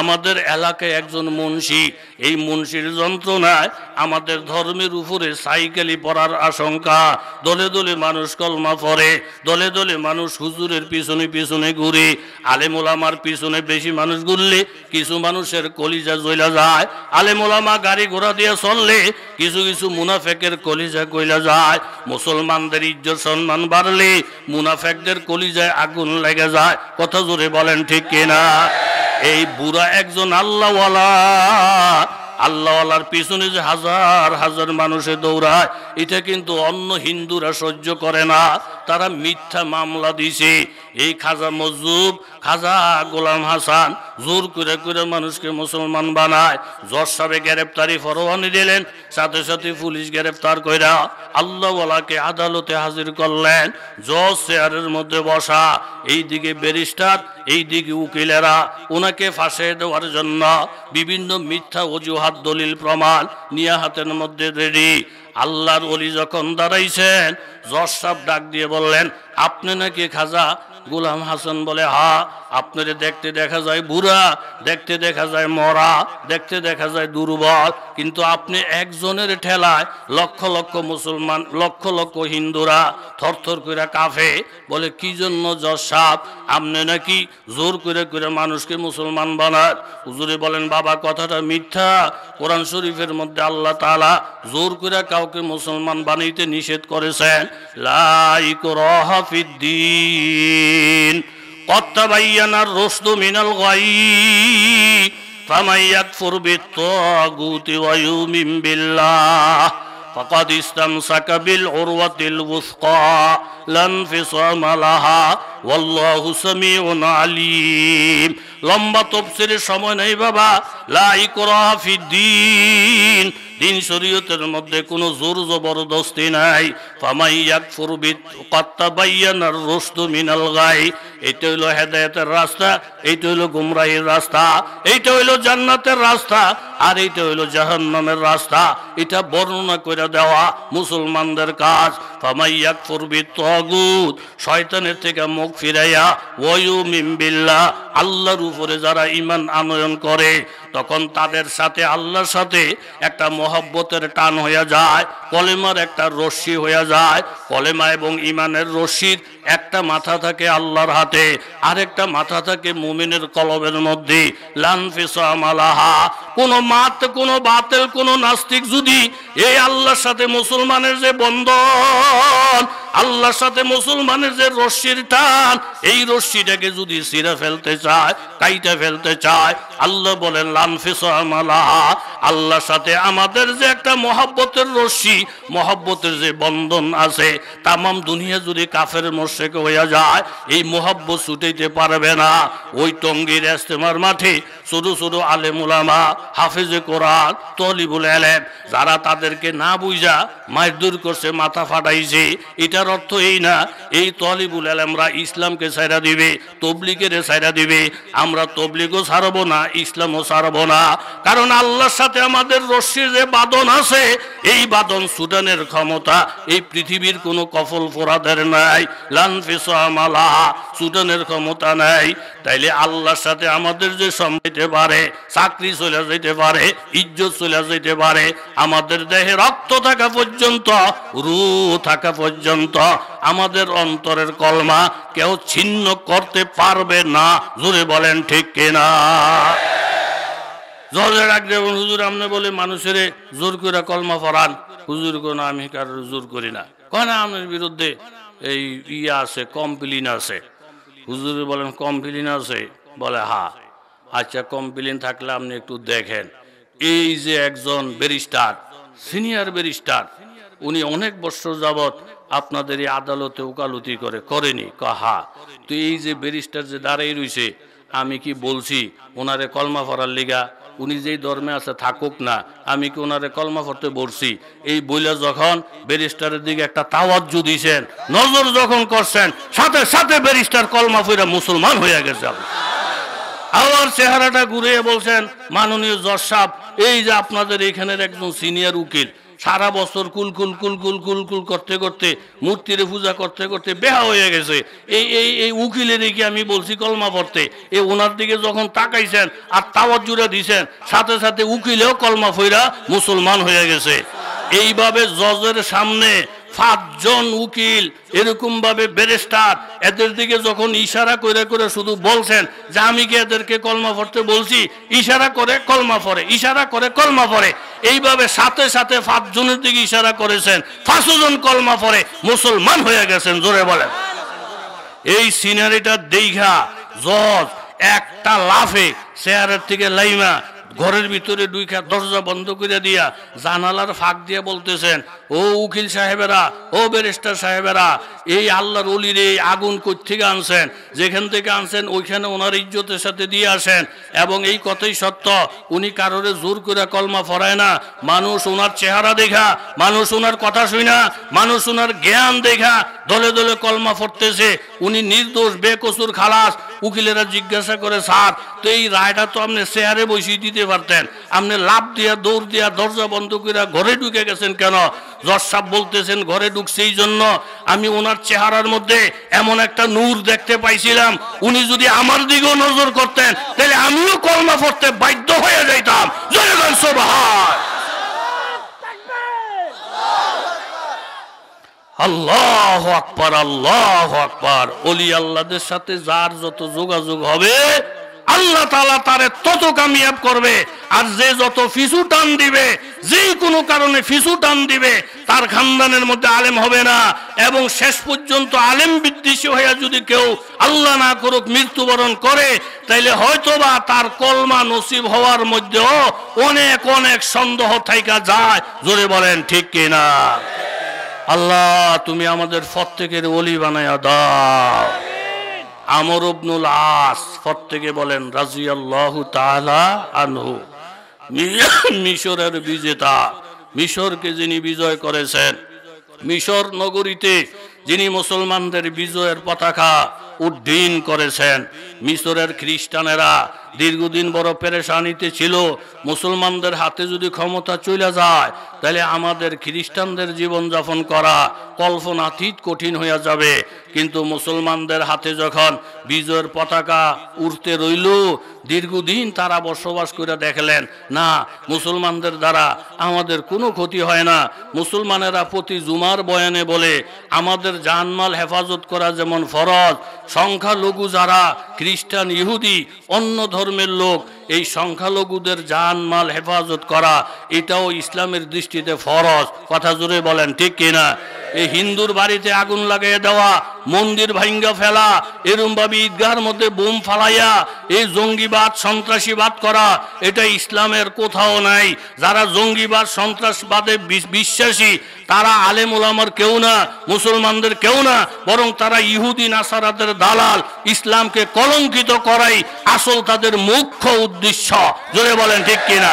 A: আমাদের এলাকায় একজন মুন্সি এই মুন্সির যন্ত্রণায় আমাদের ধর্মের উপরে সাইকেলি পড়ার আশঙ্কা দলে দলে মানুষ কলমা পড়ে দলে দলে তাহলে মানুষ হুজুরের পিছনে পিছনে ঘুরে আলেমোলামার পিছনে বেশি মানুষ ঘুরলে কিছু মানুষের কলিজা জয়লা যায় আলেমোলামা গাড়ি ঘোড়া দিয়ে চললে কিছু কিছু মুনাফেকের কলিজা কইলা যায় মুসলমানদের ইজ্জত সম্মান বাড়লে মুনাফেকদের কলিজায় আগুন লেগে যায় কথা জোরে বলেন ঠিক কিনা এই বুড়া একজন আল্লাহওয়ালা আল্লাহ আল্লাহর পিছনে যে হাজার হাজার মানুষে দৌড়ায় এটা কিন্তু অন্য হিন্দুরা সহ্য করে না তারা মিথ্যা মামলা দিছে এই খাজা মজুব খাজা গোলাম হাসান জোর করে করে মানুষকে মুসলমান বানায় জজ সাহেব গ্রেপ্তারি ফরওয়ানি দিলেন সাথে সাথে পুলিশ গ্রেপ্তার কইরা আল্লাহওয়ালাকে আদালতে হাজির করলেন জজ চেয়ারের মধ্যে বসা এই দিকে ব্যারিস্টার এই দিকে উকিলেরা ওনাকে ফাঁসে দেওয়ার জন্য বিভিন্ন মিথ্যা অজুহাত দলিল প্রমাণ নিয়ে হাতের মধ্যে রেডি আল্লাহর অলি যখন দাঁড়াইছেন জর সাহেব ডাক দিয়ে বললেন আপনি নাকি খাজা গোলাম হাসান বলে হা আপনাদের দেখতে দেখা যায় বুড়া দেখতে দেখা যায় মরা দেখতে দেখা যায় দুর্বল কিন্তু আপনি একজনের ঠেলায় লক্ষ লক্ষ মুসলমান লক্ষ লক্ষ হিন্দুরা থরথর করে কাফে বলে কি জন্য সাপ আপনি নাকি জোর করে করে মানুষকে মুসলমান বানার হুজুরে বলেন বাবা কথাটা মিথ্যা কোরআন শরীফের মধ্যে আল্লাহ তালা জোর করে কাউকে মুসলমান বানাইতে নিষেধ করেছেন লাইক রহাফিদ্দিন কত্তবাইয়ানার রসদু মিনাল গাই ফামাইয়াক ফুরবিত্ত গুতি ওয়ায়ু মিম ফকদ ইস্তম সকবিল উরওয়াতিল উসকা লান ফিসাম লাহা লম্বা তাফসীরের সময় নাই বাবা লা ইকরাহ দিন শরীয়তের মধ্যে কোনো জোর জবরদস্তি নাই ফামাইয়াক ফুরবিত আর রোস্তু মিনাল গাই এইটা হইল হেদায়তের রাস্তা এইটা হইল গুমরাহির রাস্তা এইটা হইল জান্নাতের রাস্তা আর এইটা হইল জাহান্নামের রাস্তা এটা বর্ণনা করে দেওয়া মুসলমানদের কাজ ফামাইয়াক ফুরবিত তগুত শয়তানের থেকে মুখ ফিরাইয়া ওয়ু মিম্বিল্লা আল্লাহর উপরে যারা ইমান আনয়ন করে তখন তাদের সাথে আল্লাহর সাথে একটা মহব্বতের টান হয়ে যায় কলেমার একটা রশ্মি হয়ে যায় কলেমা এবং ইমানের রশ্মির একটা মাথা থাকে আল্লাহর হাতে আরেকটা মাথা থাকে মুমিনের কলমের মধ্যে লানফিসামালাহা কোনো মাত কোনো বাতেল কোনো নাস্তিক যদি এই আল্লাহর সাথে মুসলমানের যে বন্ধন আল্লাহর সাথে মুসলমানের যে রশ্মির টান এই রশ্মিটাকে যদি সিরে ফেলতে চায় কাইতে ফেলতে চায় আল্লাহ বলেন লানফিস আল্লাহর সাথে আমাদের যে একটা মহাব্বতের রশ্মি মহব্বতের যে বন্ধন আছে তামাম দুনিয়া যদি কাফের মোশেক হইয়া যায় এই মহব্বত ছুটাইতে পারবে না ওই টঙ্গির এস্তেমার মাঠে ছোট ছোট আলেমুলামা হাফেজে কোরআন তলিবুল আলেম যারা তাদেরকে না বুঝা মারদুর করছে মাথা ফাটাইছে এটার অর্থ এই না এই তলিবুল আলেমরা ইসলামকে সাইরা দিবে তবলিকের সাইরা দিবে আমরা তবলিগও ছাড়বো না ইসলামও ছাড়বো না কারণ আল্লাহর সাথে আমাদের রশ্মির যে বাদন আছে এই বাদন সুদানের ক্ষমতা এই পৃথিবীর কোনো কফল ফোরাদের নাই মালা সুডানের ক্ষমতা নাই তাইলে আল্লাহর সাথে আমাদের যে সম্মিত যেতে পারে চাকরি চলে যেতে পারে ইজ্জত চলে যেতে পারে আমাদের দেহে রক্ত থাকা পর্যন্ত রু থাকা পর্যন্ত আমাদের অন্তরের কলমা কেউ ছিন্ন করতে পারবে না জোরে বলেন ঠিক কিনা জোরে রাখলে হুজুর আমনে বলে মানুষের জোর করে কলমা পড়ান হুজুর কোন আমি কারোর জোর করি না কেন আপনার বিরুদ্ধে এই ইয়ে আছে কমপ্লেন আছে হুজুর বলেন কমপ্লেন আছে বলে হা হ্যাঁ। আচ্ছা কমপ্লেন থাকলে আপনি একটু দেখেন এই যে একজন ব্যারিস্টার সিনিয়র ব্যারিস্টার উনি অনেক বছর যাবৎ আপনাদের এই আদালতে ওকালতি করে করেনি কাহা তো এই যে ব্যারিস্টার যে দাঁড়াই রয়েছে আমি কি বলছি ওনারে কলমা ফরার লিগা উনি যেই ধর্মে আছে থাকুক না আমি কি ওনারে কলমা করতে বলছি এই বইলা যখন ব্যারিস্টারের দিকে একটা তাওয়াজ দিয়েছেন নজর যখন করছেন সাথে সাথে ব্যারিস্টার কলমা ফিরা মুসলমান হয়ে গেছে আপনি আবার চেহারাটা ঘুরিয়ে বলছেন মাননীয় জজ এই যে আপনাদের এখানের একজন সিনিয়র উকিল সারা বছর কুল কুল কুল কুল কুল কুল করতে করতে মূর্তির পূজা করতে করতে বেহা হয়ে গেছে এই এই এই উকিলের কি আমি বলছি কলমা পড়তে এই ওনার দিকে যখন তাকাইছেন আর তাওয়ার জুড়ে দিছেন সাথে সাথে উকিলেও কলমা ফইরা মুসলমান হয়ে গেছে এইভাবে জজের সামনে সাতজন উকিল এরকম ভাবে ব্যারিস্টার এদের দিকে যখন ইশারা করে করে শুধু বলছেন যে আমি কি এদেরকে কলমা পড়তে বলছি ইশারা করে কলমা পড়ে ইশারা করে কলমা পড়ে এইভাবে সাথে সাথে জনের দিকে ইশারা করেছেন জন কলমা পড়ে মুসলমান হয়ে গেছেন জোরে বলেন এই সিনারিটা দীঘা জজ একটা লাফে চেয়ারের থেকে লাইমা ঘরের ভিতরে দুই খাত দরজা বন্ধ করে দিয়া জানালার ফাঁক দিয়ে বলতেছেন ও উকিল সাহেবেরা ও ব্যারিস্টার সাহেবেরা এই আল্লাহর অলির এই আগুন থেকে আনছেন যেখান থেকে আনছেন ওইখানে ওনার ইজ্জতের সাথে দিয়ে আসেন এবং এই কথাই সত্য উনি কারোরে জোর করে কলমা ফরায় না মানুষ ওনার চেহারা দেখা মানুষ ওনার কথা না মানুষ ওনার জ্ঞান দেখা দলে দলে কলমা ফরতেছে উনি নির্দোষ বেকসুর খালাস উকিলেরা জিজ্ঞাসা করে স্যার তো এই রায়টা তো আপনি শেয়ারে বসিয়ে দিতে পারতেন আপনি লাভ দিয়া দৌড় দিয়া দরজা বন্ধ করে ঘরে ঢুকে গেছেন কেন জজ বলতেছেন ঘরে ঢুকছে এই জন্য আমি ওনার চেহারার মধ্যে এমন একটা নূর দেখতে পাইছিলাম উনি যদি আমার দিকেও নজর করতেন তাহলে আমিও কলমা পড়তে বাধ্য হয়ে যাইতাম জয়গান আল্লাহ আকবার আল্লাহ আকবার অলি আল্লাহদের সাথে যার যত যোগাযোগ হবে আল্লাহ তালা তারে তত কামিয়াব করবে আর যে যত ফিসু টান দিবে যে কোনো কারণে ফিসু টান দিবে তার খানদানের মধ্যে আলেম হবে না এবং শেষ পর্যন্ত আলেম বিদ্বেষী হইয়া যদি কেউ আল্লাহ না করুক মৃত্যুবরণ করে তাইলে হয়তোবা তার কলমা নসিব হওয়ার মধ্যেও অনেক অনেক সন্দেহ থাইকা যায় জোরে বলেন ঠিক কিনা আল্লাহ তুমি আমাদের ফত্তেকের অলি বানায়া দাও আমর অবনুল আস ফত্তেকে বলেন রাজি আল্লাহ আনহু মিশরের বিজেতা মিশরকে যিনি বিজয় করেছেন মিশর নগরীতে যিনি মুসলমানদের বিজয়ের পতাকা উড্ডীন করেছেন মিশরের খ্রিস্টানেরা দীর্ঘদিন বড় পেরেশানিতে ছিল মুসলমানদের হাতে যদি ক্ষমতা চলে যায় তাহলে আমাদের খ্রিস্টানদের জীবনযাপন করা কল্পনাতীত কঠিন হয়ে যাবে কিন্তু মুসলমানদের হাতে যখন বিজয়ের পতাকা উড়তে রইল দীর্ঘদিন তারা বসবাস করে দেখলেন না মুসলমানদের দ্বারা আমাদের কোনো ক্ষতি হয় না মুসলমানেরা প্রতি জুমার বয়ানে বলে আমাদের জানমাল হেফাজত করা যেমন ফরজ সংখ্যালঘু যারা খ্রিস্টান ইহুদি অন্য ধর্ম میں لوگ এই সংখ্যালঘুদের মাল হেফাজত করা এটাও ইসলামের দৃষ্টিতে ফরজ কথা জুড়ে বলেন ঠিক কিনা এই হিন্দুর বাড়িতে আগুন লাগিয়ে দেওয়া মন্দির ভাঙ্গা ফেলা এরমভাবে ঈদগাহর মধ্যে বোম ফালাইয়া এই জঙ্গিবাদ সন্ত্রাসীবাদ করা এটা ইসলামের কোথাও নাই যারা জঙ্গিবাদ সন্ত্রাসবাদে বিশ্বাসী তারা আলেম ওলামার কেউ না মুসলমানদের কেউ না বরং তারা ইহুদি আসারাদের দালাল ইসলামকে কলঙ্কিত করাই আসল তাদের মুখ্য উদ্দেশ্য জোরে বলেন ঠিক কিনা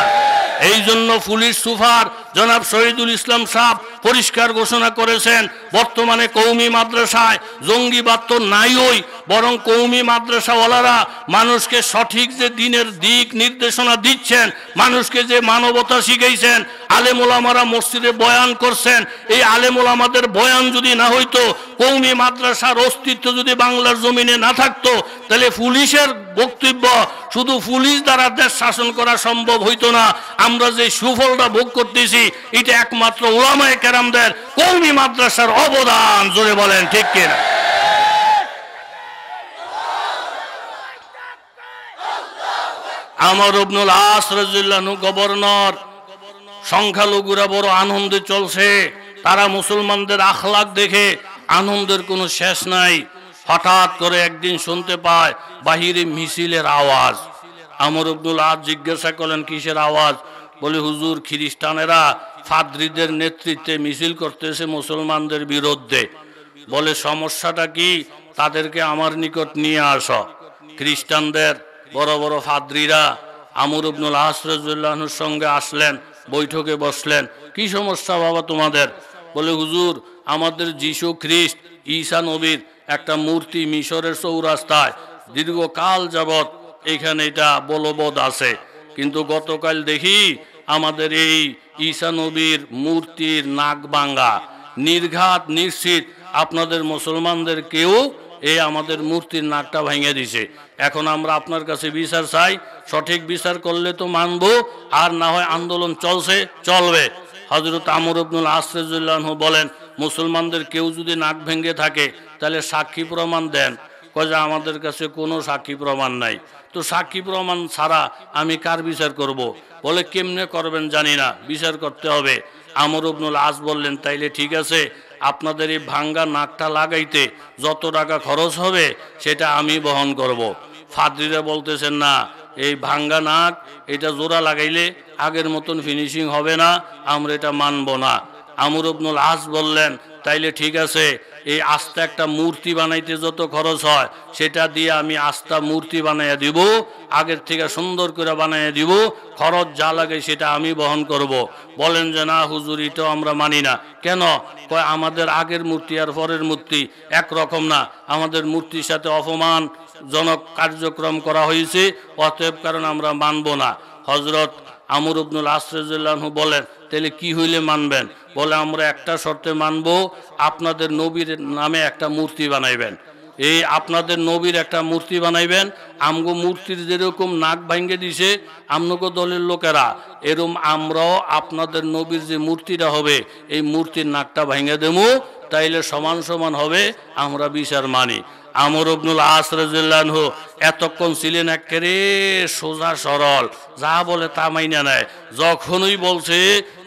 A: এই জন্য পুলিশ সুপার জনাব শহীদুল ইসলাম সাহ পরিষ্কার ঘোষণা করেছেন বর্তমানে কৌমি মাদ্রাসায় জঙ্গিবাদ তো নাই ওই বরং কৌমি মাদ্রাসাওয়ালারা মানুষকে সঠিক যে দিনের দিক নির্দেশনা দিচ্ছেন মানুষকে যে মানবতা শিখেছেন আলেমোলামারা মসজিদে বয়ান করছেন এই আলেমোলামাদের বয়ান যদি না হইতো কৌমি মাদ্রাসার অস্তিত্ব যদি বাংলার জমিনে না থাকতো তাহলে পুলিশের বক্তব্য শুধু পুলিশ দ্বারা দেশ শাসন করা সম্ভব হইতো না আমরা যে সুফলটা ভোগ করতেছি এটা একমাত্র ওলামায় কেরামদের কৌমি মাদ্রাসার অবদান জোরে বলেন ঠিক কিনা আমার ইবনুল আস রাজু গভর্নর সংখ্যালঘুরা বড় আনন্দে চলছে তারা মুসলমানদের আখলাক দেখে আনন্দের কোনো শেষ নাই হঠাৎ করে একদিন শুনতে পায় বাহিরে মিছিলের আওয়াজ আমর আব্দুল আজ জিজ্ঞাসা করেন কিসের আওয়াজ বলে হুজুর খ্রিস্টানেরা ফাদ্রিদের নেতৃত্বে মিছিল করতেছে মুসলমানদের বিরুদ্ধে বলে সমস্যাটা কি তাদেরকে আমার নিকট নিয়ে আস খ্রিস্টানদের বড় বড় ফাদ্রিরা আমর আব্দুল আসরাজুল্লাহনুর সঙ্গে আসলেন বৈঠকে বসলেন কি সমস্যা বাবা তোমাদের বলে হুজুর আমাদের যিশু খ্রিস্ট ঈশা নবীর একটা মূর্তি মিশরের চৌরাস্তায় দীর্ঘকাল যাবৎ এখানে এটা বলবোধ আছে কিন্তু গতকাল দেখি আমাদের এই ঈশা নবীর মূর্তির নাক বাঙ্গা নির্ঘাত নিশ্চিত আপনাদের মুসলমানদের কেউ এই আমাদের মূর্তির নাকটা ভেঙে দিছে এখন আমরা আপনার কাছে বিচার চাই সঠিক বিচার করলে তো মানব আর না হয় আন্দোলন চলছে চলবে হজরত আমর আব্দুল আসরেজুল্লাহ বলেন মুসলমানদের কেউ যদি নাক ভেঙে থাকে তাহলে সাক্ষী প্রমাণ দেন কাজে আমাদের কাছে কোনো সাক্ষী প্রমাণ নাই তো সাকিব রহমান ছাড়া আমি কার বিচার করব। বলে কেমনে করবেন জানি না বিচার করতে হবে আমর ইবনুল আস বললেন তাইলে ঠিক আছে আপনাদের এই ভাঙ্গা নাকটা লাগাইতে যত টাকা খরচ হবে সেটা আমি বহন করব। ফাদ্রিরা বলতেছেন না এই ভাঙ্গা নাক এটা জোড়া লাগাইলে আগের মতন ফিনিশিং হবে না আমরা এটা মানব না আমর ইবনুল আস বললেন তাইলে ঠিক আছে এই আস্থা একটা মূর্তি বানাইতে যত খরচ হয় সেটা দিয়ে আমি আস্থা মূর্তি বানাইয়া দিব আগের থেকে সুন্দর করে বানাইয়া দিব খরচ যা লাগে সেটা আমি বহন করব। বলেন যে না হুজুর এটাও আমরা মানি না কেন কয় আমাদের আগের মূর্তি আর পরের মূর্তি একরকম না আমাদের মূর্তির সাথে অপমান জনক কার্যক্রম করা হয়েছে অতএব কারণ আমরা মানব না হজরত আমর আব্দুল আসরাজু বলেন তাহলে কি হইলে মানবেন বলে আমরা একটা শর্তে মানব আপনাদের নবীর নামে একটা মূর্তি বানাইবেন এই আপনাদের নবীর একটা মূর্তি বানাইবেন আমগো মূর্তির যেরকম নাক ভাঙ্গে দিছে আমনগো দলের লোকেরা এরম আমরাও আপনাদের নবীর যে মূর্তিটা হবে এই মূর্তির নাকটা ভাঙ্গে দেবো তাইলে সমান সমান হবে আমরা বিচার মানি আমর আবনুল আসরাজহ এতক্ষণ ছিলেন একরে সোজা সরল যা বলে তা মাইনা নেয় যখনই বলছে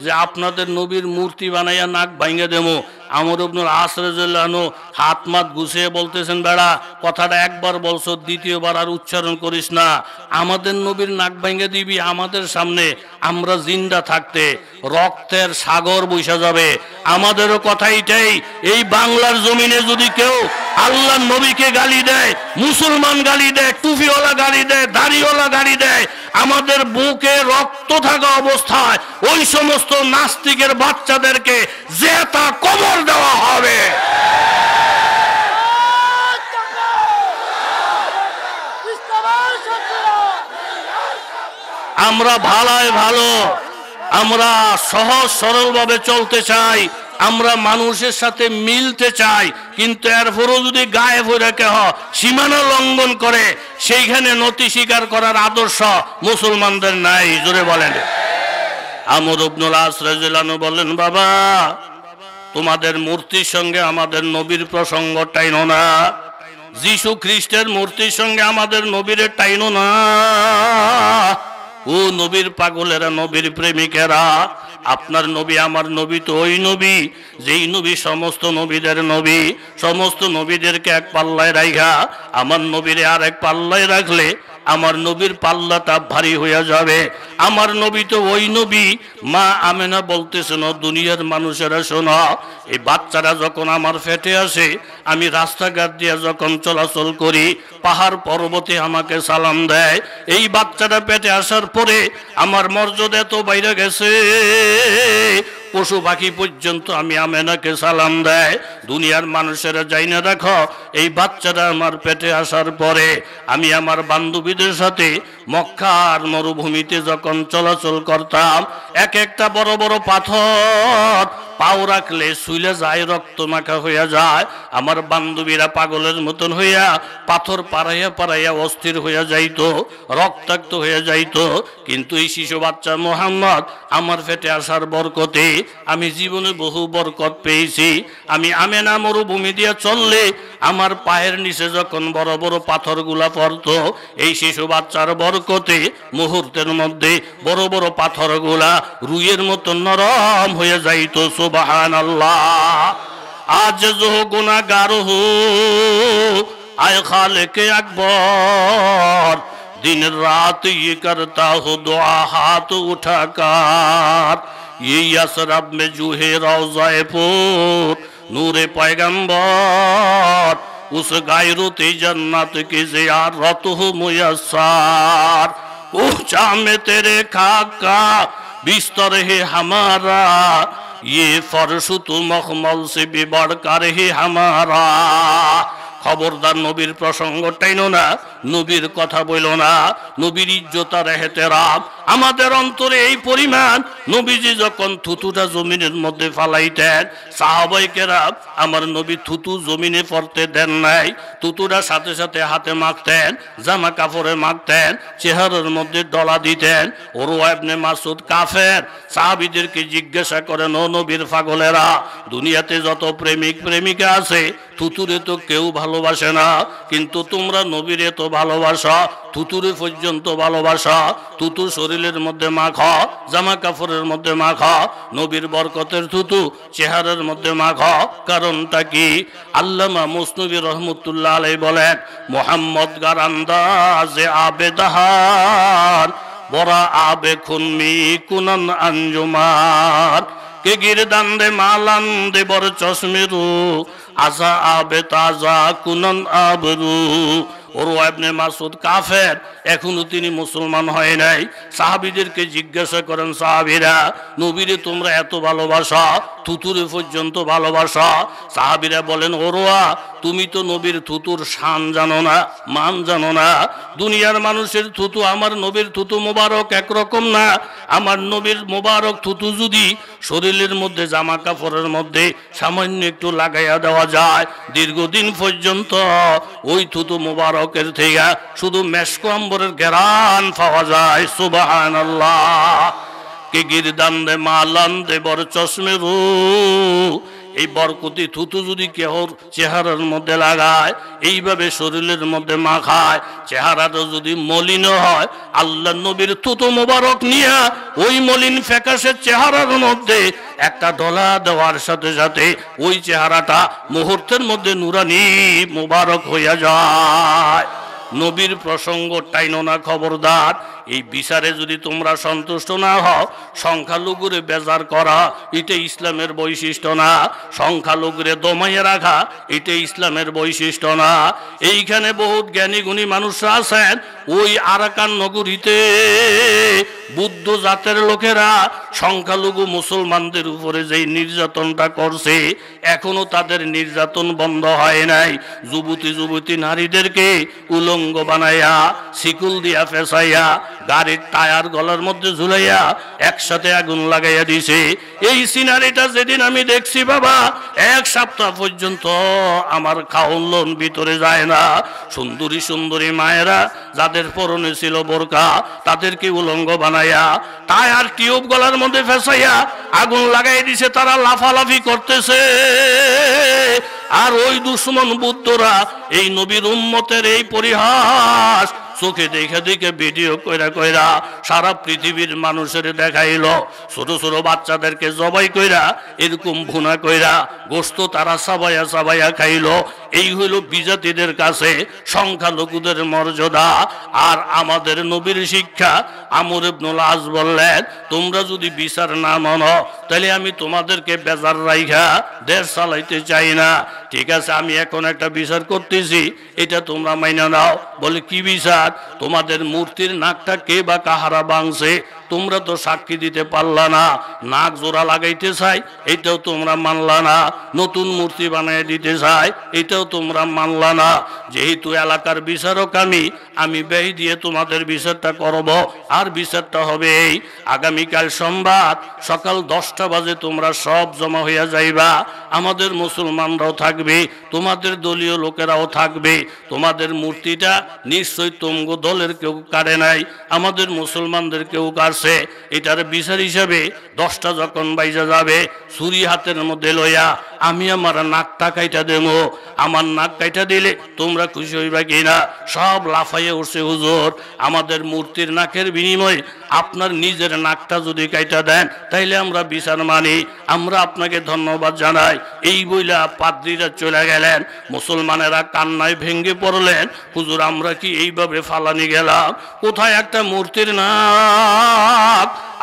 A: যে আপনাদের নবীর মূর্তি বানাইয়া নাক ভাঙে দেবো আমর আবনুল আসরাজু হাত মাত গুছিয়ে বলতেছেন বেড়া কথাটা একবার বলছো দ্বিতীয়বার আর উচ্চারণ করিস না আমাদের নবীর নাক ভেঙে দিবি আমাদের সামনে আমরা জিন্দা থাকতে রক্তের সাগর বৈশা যাবে আমাদেরও কথা এটাই এই বাংলার জমিনে যদি কেউ আল্লাহ নবীকে গালি দেয় মুসলমান গালি দেয় টুপিওয়ালা গালি দেয় দাড়িওয়ালা গালি দেয় আমাদের বুকে রক্ত থাকা অবস্থায় ওই সমস্ত নাস্তিকের বাচ্চাদেরকে যে তা কবর দেওয়া হবে আমরা ভালায় ভালো আমরা সহজ সরল ভাবে চলতে চাই আমরা মানুষের সাথে মিলতে চাই কিন্তু এরপরও যদি গায়ে ভরে হ সীমানা লঙ্ঘন করে সেইখানে নতি স্বীকার করার আদর্শ মুসলমানদের নাই জোরে বলেন আমর আবনুল আশ্রয় বলেন বাবা তোমাদের মূর্তির সঙ্গে আমাদের নবীর প্রসঙ্গ টাইনো না যিশু খ্রিস্টের মূর্তির সঙ্গে আমাদের নবীর টাইনো না ও নবীর পাগলেরা নবীর প্রেমিকেরা আপনার নবী আমার নবী তো ওই নবী যেই নবী সমস্ত নবীদের নবী সমস্ত নবীদেরকে এক পাল্লায় রাইঘা আমার নবীরে আর এক পাল্লায় রাখলে আমার নবীর পাল্লাটা ভারী হয়ে যাবে আমার নবী তো ওই নবী মা আমেনা না দুনিয়ার মানুষেরা শোনো এই বাচ্চারা যখন আমার ফেটে আসে আমি রাস্তাঘাট দিয়ে যখন চলাচল করি পাহাড় পর্বতে আমাকে সালাম দেয় এই বাচ্চাটা পেটে আসার পরে আমার মর্যাদা তো বাইরে গেছে পশু পাখি পর্যন্ত আমি আমেনাকে সালাম দেয় দুনিয়ার মানুষেরা যাই না দেখো এই বাচ্চাটা আমার পেটে আসার পরে আমি আমার বান্ধবী সাহাবিদের সাথে মক্কার মরুভূমিতে যখন চলাচল করতাম এক একটা বড় বড় পাথর পাও রাখলে শুইলে যায় রক্ত মাখা হইয়া যায় আমার বান্ধবীরা পাগলের মতন হইয়া পাথর পাড়াইয়া পাড়াইয়া অস্থির হইয়া যাইত রক্তাক্ত হইয়া যাইত কিন্তু এই শিশু বাচ্চা মোহাম্মদ আমার ফেটে আসার বরকতে আমি জীবনে বহু বরকত পেয়েছি আমি আমেনা মরুভূমি দিয়ে চললে আমার পায়ের নিচে যখন বড় বড় পাথরগুলা পড়ত এই শিশু বাচ্চার বরকতে মুহূর্তের মধ্যে বড় বড় পাথরগুলা রুইয়ের মতন নরম হয়ে যাইত সুবাহান আল্লাহ আজ জহ গুণাগার হু আয় খালেকে আকবর दिन रात ये करता हो दुआ हाथ उठाकर ये यसरब में जूहे रोजापुर नूर पैगंबर उस गायरुत जन्नत की जियारत हो मुयसार पहुँचा में तेरे खाक का बिस्तर है हमारा ये फर्श तु मखमल से बिबड़ कर ही খবরদার নবীর প্রসঙ্গ টাইনো না নবীর কথা বইল না নবীর ইজ্জতার হেতেরাব আমাদের অন্তরে এই পরিমাণ নবীজি যখন থুতুটা জমিনের মধ্যে ফালাইতেন সাহাবাইকেরা আমার নবী থুতু জমিনে পড়তে দেন নাই থুতুটা সাথে সাথে হাতে মাখতেন জামা কাপড়ে মাখতেন চেহারের মধ্যে ডলা দিতেন ওরুয়াবনে মাসুদ কাফের সাহাবিদেরকে জিজ্ঞাসা করেন ও নবীর পাগলেরা দুনিয়াতে যত প্রেমিক প্রেমিকা আছে থুতুরে তো কেউ ভালোবাসে না কিন্তু তোমরা নবীরে তো ভালোবাসা তুতুরে পর্যন্ত ভালোবাসা তুতু শরীরের মধ্যে মাখ জামা কাপড়ের মধ্যে মাখ নবীর বরকতের তুতু চেহারের মধ্যে মাখ কারণটা কি আল্লামা মুসনবী রহমতুল্লাহ আলাই বলেন মোহাম্মদ গারান্দাজে আবেদাহার বরা আবে খুনমি কুনন আঞ্জুমার কে দান্দে মালান দেবর চশমেরু আজা আবে তাজা কুনন আবরু ওরুয়াবনে মাসুদ কাফের এখনও তিনি মুসলমান হয় নাই সাহাবিদেরকে জিজ্ঞাসা করেন সাহাবিরা নবীরে তোমরা এত ভালোবাসা থুতুরে পর্যন্ত ভালোবাসা সাহাবিরা বলেন ওরোয়া তুমি তো নবীর থুতুর শান জানো না মান জানো না দুনিয়ার মানুষের থুতু আমার নবীর থুতু মোবারক একরকম না আমার নবীর মোবারক থুতু যদি শরীরের মধ্যে জামা কাপড়ের মধ্যে সামান্য একটু লাগাইয়া দেওয়া যায় দীর্ঘদিন পর্যন্ত ওই থুতু মোবারকের থেকে শুধু মেশকো আম্বরের গেরান পাওয়া যায় সুবাহান আল্লাহ কে গির দান্দে মালান দে চশমে রু এই বরকতি থুতু যদি কেহর চেহারার মধ্যে লাগায় এইভাবে শরীরের মধ্যে মাখায় চেহারাটা যদি মলিন হয় আল্লাহ নবীর থুতু মোবারক নিয়ে ওই মলিন ফ্যাকাশের চেহারার মধ্যে একটা ডলা দেওয়ার সাথে সাথে ওই চেহারাটা মুহূর্তের মধ্যে নুরানি মোবারক হইয়া যায় নবীর প্রসঙ্গ টাইনোনা না খবরদার এই বিচারে যদি তোমরা সন্তুষ্ট না হও সংখ্যালঘুরে বেজার করা এটা ইসলামের বৈশিষ্ট্য না সংখ্যালঘুরে দমাইয়ে রাখা এটা ইসলামের বৈশিষ্ট্য না এইখানে বহুত জ্ঞানী গুণী মানুষরা আছেন ওই আরাকান নগরীতে বুদ্ধ জাতের লোকেরা সংখ্যালঘু মুসলমানদের উপরে যেই নির্যাতনটা করছে এখনো তাদের নির্যাতন বন্ধ হয় নাই যুবতী যুবতী নারীদেরকে উলঙ্গ বানাইয়া শিকুল দিয়া ফেসাইয়া গাড়ির টায়ার গলার মধ্যে ঝুলাইয়া একসাথে আগুন লাগাইয়া দিছে এই সিনারিটা যেদিন আমি দেখছি বাবা এক সপ্তাহ পর্যন্ত আমার খাওয়ন ভিতরে যায় না সুন্দরী সুন্দরী মায়েরা যাদের পরনে ছিল বোরকা তাদেরকে উলঙ্গ বানাইয়া টায়ার টিউব গলার মধ্যে ফেসাইয়া আগুন লাগাই দিছে তারা লাফালাফি করতেছে আর ওই দুশ্মন বুদ্ধরা এই নবীর উন্মতের এই পরিহাস চোখে দেখে দেখে ভিডিও কইরা কইরা সারা পৃথিবীর মানুষের দেখাইল ছোট ছোট বাচ্চাদেরকে জবাই কইরা এরকম ভুনা কইরা গোস্ত তারা সাবাইয়া সাবাইয়া খাইল এই হইল বিজাতিদের কাছে সংখ্যালঘুদের মর্যাদা আর আমাদের নবীর শিক্ষা আমর ইবনুল আজ বললেন তোমরা যদি বিচার না মানো তাহলে আমি তোমাদেরকে বেজার রাইখা দেশ চালাইতে চাই না ঠিক আছে আমি এখন একটা বিচার করতেছি এটা তোমরা মাইনা নাও বলে কি বিচার তোমাদের মূর্তির নাকটা কে বা কাহারা বাংছে তোমরা তো সাক্ষী দিতে পারলা না নাক জোড়া লাগাইতে চাই এটাও তোমরা মানলা না নতুন মূর্তি বানিয়ে দিতে চাই এটাও তোমরা মানলা না যেহেতু এলাকার বিচারক আমি আমি ব্যয় দিয়ে তোমাদের বিচারটা করব আর বিচারটা হবে এই আগামীকাল সোমবার সকাল দশটা বাজে তোমরা সব জমা হইয়া যাইবা আমাদের মুসলমানরাও থাকবে থাকবে তোমাদের দলীয় লোকেরাও থাকবে তোমাদের মূর্তিটা নিশ্চয়ই তঙ্গ দলের কেউ কাড়ে নাই আমাদের মুসলমানদের কেউ কাড়ছে এটার বিচার হিসাবে দশটা যখন বাইজা যাবে ছুরি হাতের মধ্যে লইয়া আমি আমার নাকটা কাইটা দেবো আমার নাক কাইটা দিলে তোমরা খুশি হইবা কি না সব লাফাইয়ে উঠছে হুজুর আমাদের মূর্তির নাকের বিনিময়ে আপনার নিজের নাকটা যদি কাইটা দেন তাইলে আমরা বিচার মানি আমরা আপনাকে ধন্যবাদ জানাই এই বইলা পাদ্রীরা চলে গেলেন মুসলমানেরা কান্নায় ভেঙে পড়লেন হুজুর আমরা কি এইভাবে ফালানি গেলাম কোথায় একটা মূর্তির না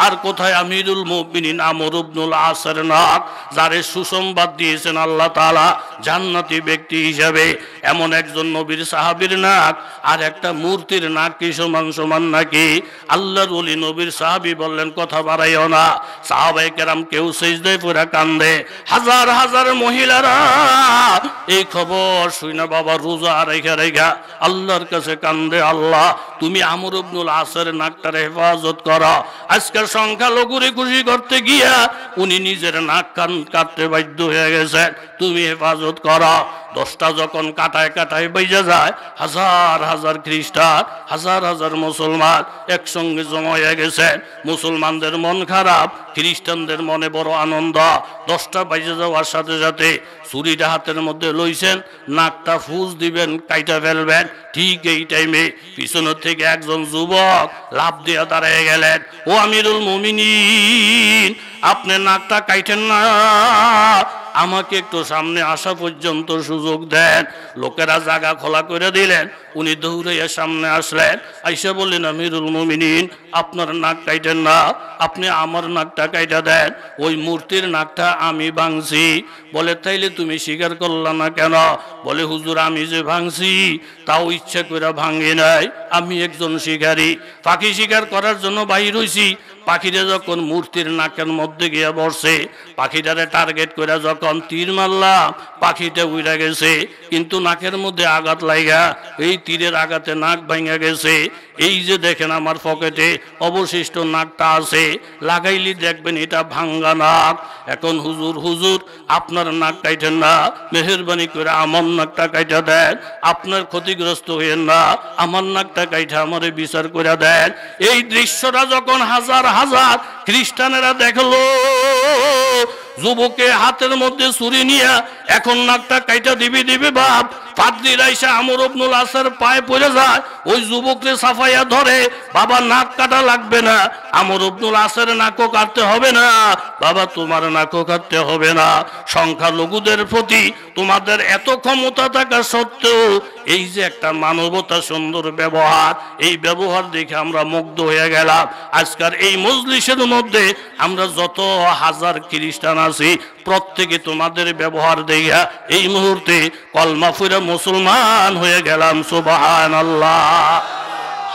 A: আর কোথায় আমিরুল মুমিনিন আমর ইবনুল আসর নাক যারে সুসংবাদ দিয়েছেন আল্লাহ তাআলা জান্নাতি ব্যক্তি হিসাবে এমন একজন নবীর সাহাবীর নাক আর একটা মূর্তির নাক কি সমান সমান নাকি আল্লাহর ওলি নবীর সাহাবী বললেন কথা বাড়াইও না সাহাবাই কেরাম কেউ সেজদে পুরা কান্দে হাজার হাজার মহিলারা এই খবর শুনে বাবা রোজা রেখা রেখা আল্লাহর কাছে কান্দে আল্লাহ তুমি আমর ইবনুল আসর নাকটার হেফাজত করো আজকে একটা লঘুরে খুশি করতে গিয়া উনি নিজের নাক কান কাটতে বাধ্য হয়ে গেছেন তুমি হেফাজত করো দশটা যখন কাটায় কাটায় বেজে যায় হাজার হাজার খ্রিস্টান হাজার হাজার মুসলমান একসঙ্গে জমাইয়া গেছেন মুসলমানদের মন খারাপ খ্রিস্টানদের মনে বড় আনন্দ দশটা বেজে যাওয়ার সাথে সাথে চুরিটা হাতের মধ্যে লইছেন নাকটা ফুজ দিবেন কাইটা ফেলবেন ঠিক এই টাইমে পিছনের থেকে একজন যুবক লাভ দিয়ে দাঁড়িয়ে গেলেন ও আমিরুল মমিনী আপনি নাকটা কাইটেন না আমাকে একটু সামনে আসা পর্যন্ত সুযোগ দেন লোকেরা জাগা খোলা করে দিলেন উনি দৌড়াইয়া সামনে আসলেন আইসা বললেন আমিরুল মমিনিন আপনার নাক কাইটেন না আপনি আমার নাকটা কাইটা দেন ওই মূর্তির নাকটা আমি ভাঙছি বলে তাইলে তুমি স্বীকার করল না কেন বলে হুজুর আমি যে ভাঙছি তাও ইচ্ছা করে ভাঙি নাই আমি একজন শিকারী পাখি শিকার করার জন্য বাহির হইছি পাখিরা যখন মূর্তির নাকের মধ্যে গিয়ে বসে পাখিটারে টার্গেট করে যখন এরকম তীর মারলা পাখিটা উড়া গেছে কিন্তু নাকের মধ্যে আঘাত লাইগা এই তীরের আঘাতে নাক ভাঙা গেছে এই যে দেখেন আমার পকেটে অবশিষ্ট নাকটা আছে লাগাইলি দেখবেন এটা ভাঙ্গা নাক এখন হুজুর হুজুর আপনার নাক কাইটেন না মেহরবানি করে আমার নাকটা কাইটা দেন আপনার ক্ষতিগ্রস্ত হইয়েন না আমার নাকটা কাইটা আমারে বিচার করে দেন এই দৃশ্যটা যখন হাজার হাজার খ্রিস্টানেরা দেখলো যুবকে হাতের মধ্যে ছুরি নিয়ে এখন নাকটা কাইটা দিবি দিবি বাপ পাদ্রি রাইসা আমর আবনুল আসার পায়ে পড়ে যায় ওই যুবকরে সাফাইয়া ধরে বাবা নাক কাটা লাগবে না আমর আবনুল আসার নাকও কাটতে হবে না বাবা তোমার নাকও কাটতে হবে না সংখ্যালঘুদের প্রতি তোমাদের এত ক্ষমতা থাকা সত্ত্বেও এই যে একটা মানবতা সুন্দর ব্যবহার এই ব্যবহার দেখে আমরা মুগ্ধ হয়ে গেলাম আজকাল এই মজলিসের মধ্যে আমরা যত হাজার খ্রিস্টান আছি প্রত্যেকে তোমাদের ব্যবহার দেইয়া এই মুহূর্তে কলমা ফুরে মুসলমান হয়ে গেলাম সুবাহান আল্লাহ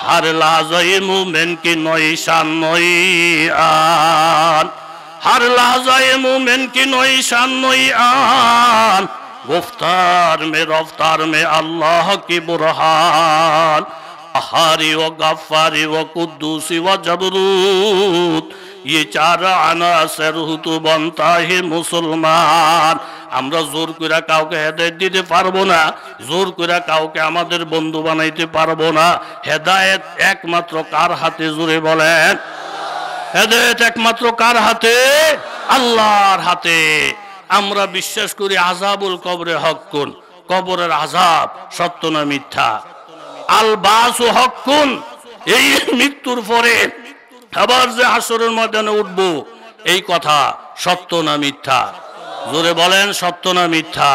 A: হার লাজয় মুমেন কি নয় শান নয় আন হার লাজয় মুমেন কি নয় শান নয় আন গুফতার মে রফতার মে আল্লাহ কি বুরহান আহারি ও গাফারি ও কুদ্দুসি ও জবরুত ये ইয়ে চার আনা সেরহুতু বন্তা হে মুসলমান আমরা জোর করে কাউকে হেদায়ত দিতে পারবো না জোর করে কাউকে আমাদের বন্ধু বানাইতে পারবো না হেদায়ত একমাত্র কার হাতে জোরে বলেন হেদায়ত একমাত্র কার হাতে আল্লাহর হাতে আমরা বিশ্বাস করি আজাবুল কবরে হকুন কবরের আজাব সত্য না মিথ্যা আল বাসু হকুন এই মৃত্যুর পরে আবার যে হাসরের ময়দানে উঠব এই কথা সত্য না মিথ্যা জোরে বলেন সত্য না মিথ্যা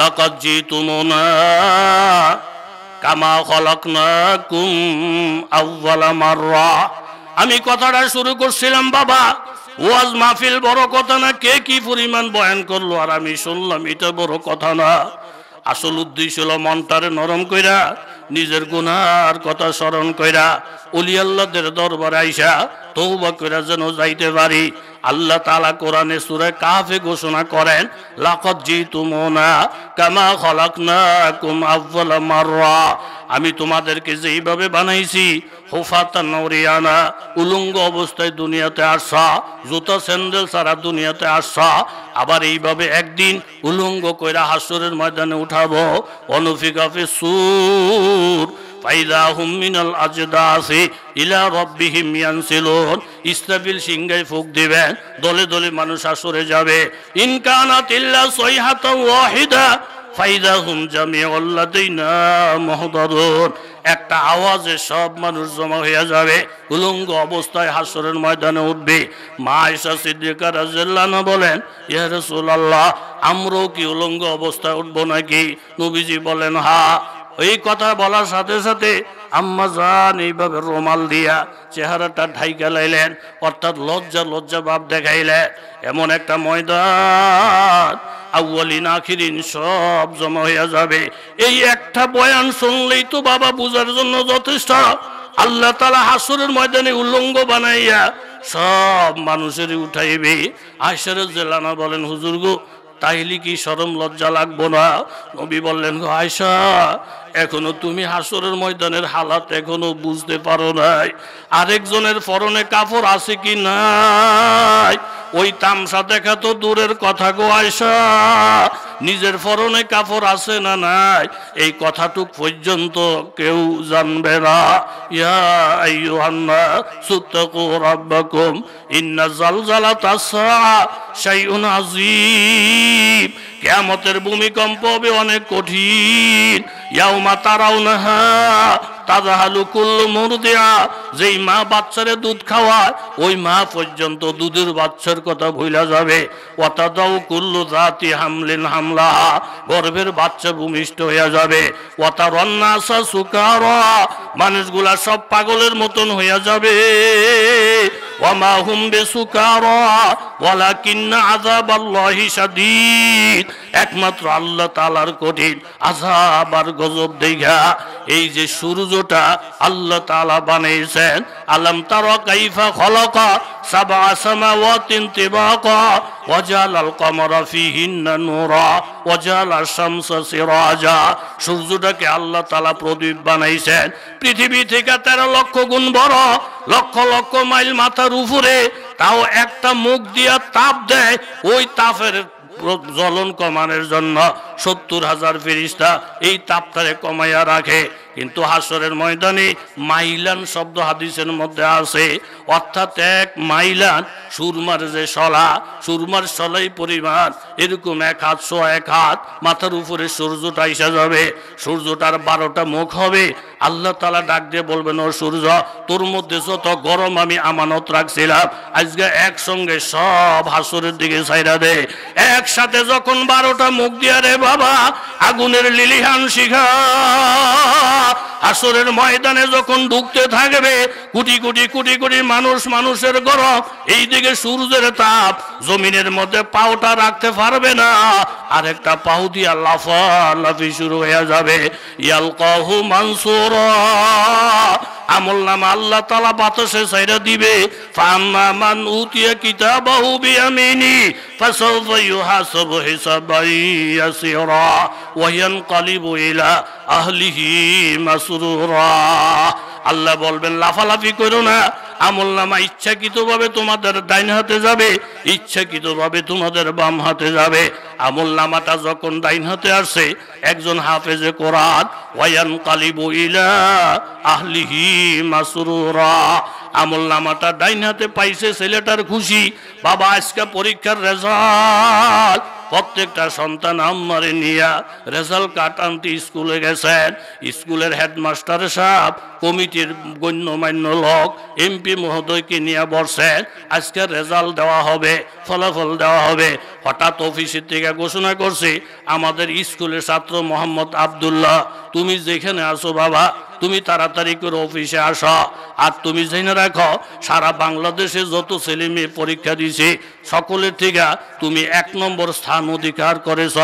A: লকজ্জি তুম কামা খলকনাকুম আউয়ালা মাররা আমি কথাটা শুরু করছিলাম বাবা ওয়াজ মাহফিল বড় কথা না কে কি পরিমাণ বয়ান করলো আর আমি শুনলাম এটা বড় কথা না আসল উদ্দেশ্য হলো মনটারে নরম কইরা নিজের গুনার কথা স্মরণ কইরা উলিয়াল্লাদের দরবার আইসা তৌবা কইরা যেন যাইতে পারি আল্লাহ তালা কোরআনে সুরে কাফে ঘোষণা করেন লাকত জি তুমনা কামা খলাক না কুম আফলা মাররা আমি তোমাদেরকে যেইভাবে বানাইছি হুফাতা নরিয়ানা উলুঙ্গ অবস্থায় দুনিয়াতে আসা জুতা স্যান্ডেল সারা দুনিয়াতে আসা আবার এইভাবে একদিন উলুঙ্গ কইরা হাসরের ময়দানে উঠাবো অনুফিকাফে সুর الصدور فإذا هم من الأجداث إلى ربهم ينسلون ইস্তাবিল সিংহায় ফুক দিবেন দলে দলে মানুষ আসরে যাবে ইনকানাত ইল্লা সৈহাতা ওয়াহিদা ফাইদা হুম জামিয়া আল্লাদিনা মহদারুন একটা আওয়াজে সব মানুষ জমা হয়ে যাবে উলঙ্গ অবস্থায় হাসরের ময়দানে উঠবে মা ইসা সিদ্দিকা রাজেল্লানা বলেন ইয়া রসুল আল্লাহ আমরাও কি উলঙ্গ অবস্থায় উঠবো নাকি নবীজি বলেন হা ওই কথা বলার সাথে সাথে আম্মা যান এইভাবে রোমাল দিয়া চেহারাটা ঢাইকা লাইলেন অর্থাৎ লজ্জা লজ্জা ভাব দেখাইলেন এমন একটা ময়দান আউ্বালিন আখিরিন সব জমা হইয়া যাবে এই একটা বয়ান শুনলেই তো বাবা বুঝার জন্য যথেষ্ট আল্লাহ তালা হাসুরের ময়দানে উল্লঙ্গ বানাইয়া সব মানুষেরই উঠাইবে আশারের জেলানা বলেন হুজুর তাইলে কি সরম লজ্জা লাগবো না নবী বললেন গো আয়সা এখনো তুমি হাসরের ময়দানের হালাত এখনো বুঝতে পারো নাই আরেকজনের ফরনে কাপড় আছে কি নাই ওই তামসা দেখা তো দূরের কথা গো আয়সা নিজের ফরনে কাপড় আছে না নাই এই কথাটুক পর্যন্ত কেউ জানবে না কেমতের ভূমিকম্প হবে অনেক কঠিন মানুষ গুলা যেই মা বাচ্চারে দুধ খাওয়ায় ওই মা পর্যন্ত দুধের কথা ভুলা যাবে জাতি হামলা গর্ভের বাচ্চা ভূমিষ্ঠ যাবে সুকার মানুষগুলা সব পাগলের মতন হইয়া যাবে ওমা হুম বেসুকার ওয়ালা একমাত্র আল্লাহ তালার কঠিন আজাব আর গজব দেখা এই যে সূর্যটা আল্লাহ তালা বানিয়েছেন আলম তার কাইফা খলক সাবা আসামা ও তিন তিবাক ওজাল আল কমর ফিহিন্না নূরা ওজাল আশামস সিরাজা সূর্যটাকে আল্লাহ তালা প্রদীপ বানাইছেন পৃথিবী থেকে তেরো লক্ষ গুণ বড় লক্ষ লক্ষ মাইল মাথার উপরে তাও একটা মুখ দিয়া তাপ দেয় ওই তাপের জ্বলন কমানোর জন্য সত্তর হাজার ফিরিস্তা এই তাপটারে কমাইয়া রাখে কিন্তু হাসরের ময়দানে মাইলান শব্দ হাদিসের মধ্যে আছে অর্থাৎ এক মাইলান সুরমার যে সলা সুরমার সলাই পরিমাণ এরকম এক হাত সো এক হাত মাথার উপরে সূর্যটা এসে যাবে সূর্যটার বারোটা মুখ হবে আল্লাহ তালা ডাক দিয়ে বলবেন ও সূর্য তোর মধ্যে যত গরম আমি আমানত রাখছিলাম আজকে একসঙ্গে সব হাসরের দিকে সাইরা দে একসাথে যখন বারোটা মুখ দিয়া রে বাবা আগুনের লিলিহান শিখা আসরের ময়দানে যখন ঢুকতে থাকবে কোটি কোটি কোটি কোটি মানুষ মানুষের গরম এইদিকে সূর্যের তাপ জমিনের মধ্যে পাওটা রাখতে পারবে না আর একটা পাও দিয়া লাফালাফি শুরু হয়ে যাবে ইয়াল কহু মানসুর আমল নাম আল্লাহ তালা বাতাসে সাইরা দিবে ফাম্মা মান উতিয়া কিতাবাহু বিয়ামিনি ফাসাউফা ইউহাসাবু হিসাবান ইয়াসিরা ওয়া ইয়ানকালিবু ইলা আহলিহি মাসুরুরা আল্লাহ বলবেন লাফালাফি করো না আমল ইচ্ছাকৃতভাবে তোমাদের ডাইন হাতে যাবে ইচ্ছাকৃতভাবে তোমাদের বাম হাতে যাবে আমল যখন ডাইন হাতে আসে একজন হাফেজে কোরআন ওয়ান কালিবু ইলা আহলিহি মাসুরা আমল নামাটা ডাইন হাতে পাইছে ছেলেটার খুশি বাবা আজকে পরীক্ষার রেজাল্ট প্রত্যেকটা সন্তান আম্মারে নিয়া রেজাল্ট কাট আনতে স্কুলে গেছেন স্কুলের হেডমাস্টার সাহেব কমিটির গণ্যমান্য লোক এমপি এমপি মহোদয়কে নিয়ে বসে আজকে রেজাল্ট দেওয়া হবে ফলাফল দেওয়া হবে হঠাৎ অফিসের থেকে ঘোষণা করছে আমাদের স্কুলের ছাত্র মোহাম্মদ আবদুল্লাহ তুমি যেখানে আসো বাবা তুমি তাড়াতাড়ি করে অফিসে আস আর তুমি জেনে রাখো সারা বাংলাদেশে যত ছেলে মেয়ে পরীক্ষা দিছে সকলের থেকে তুমি এক নম্বর স্থান অধিকার করেছ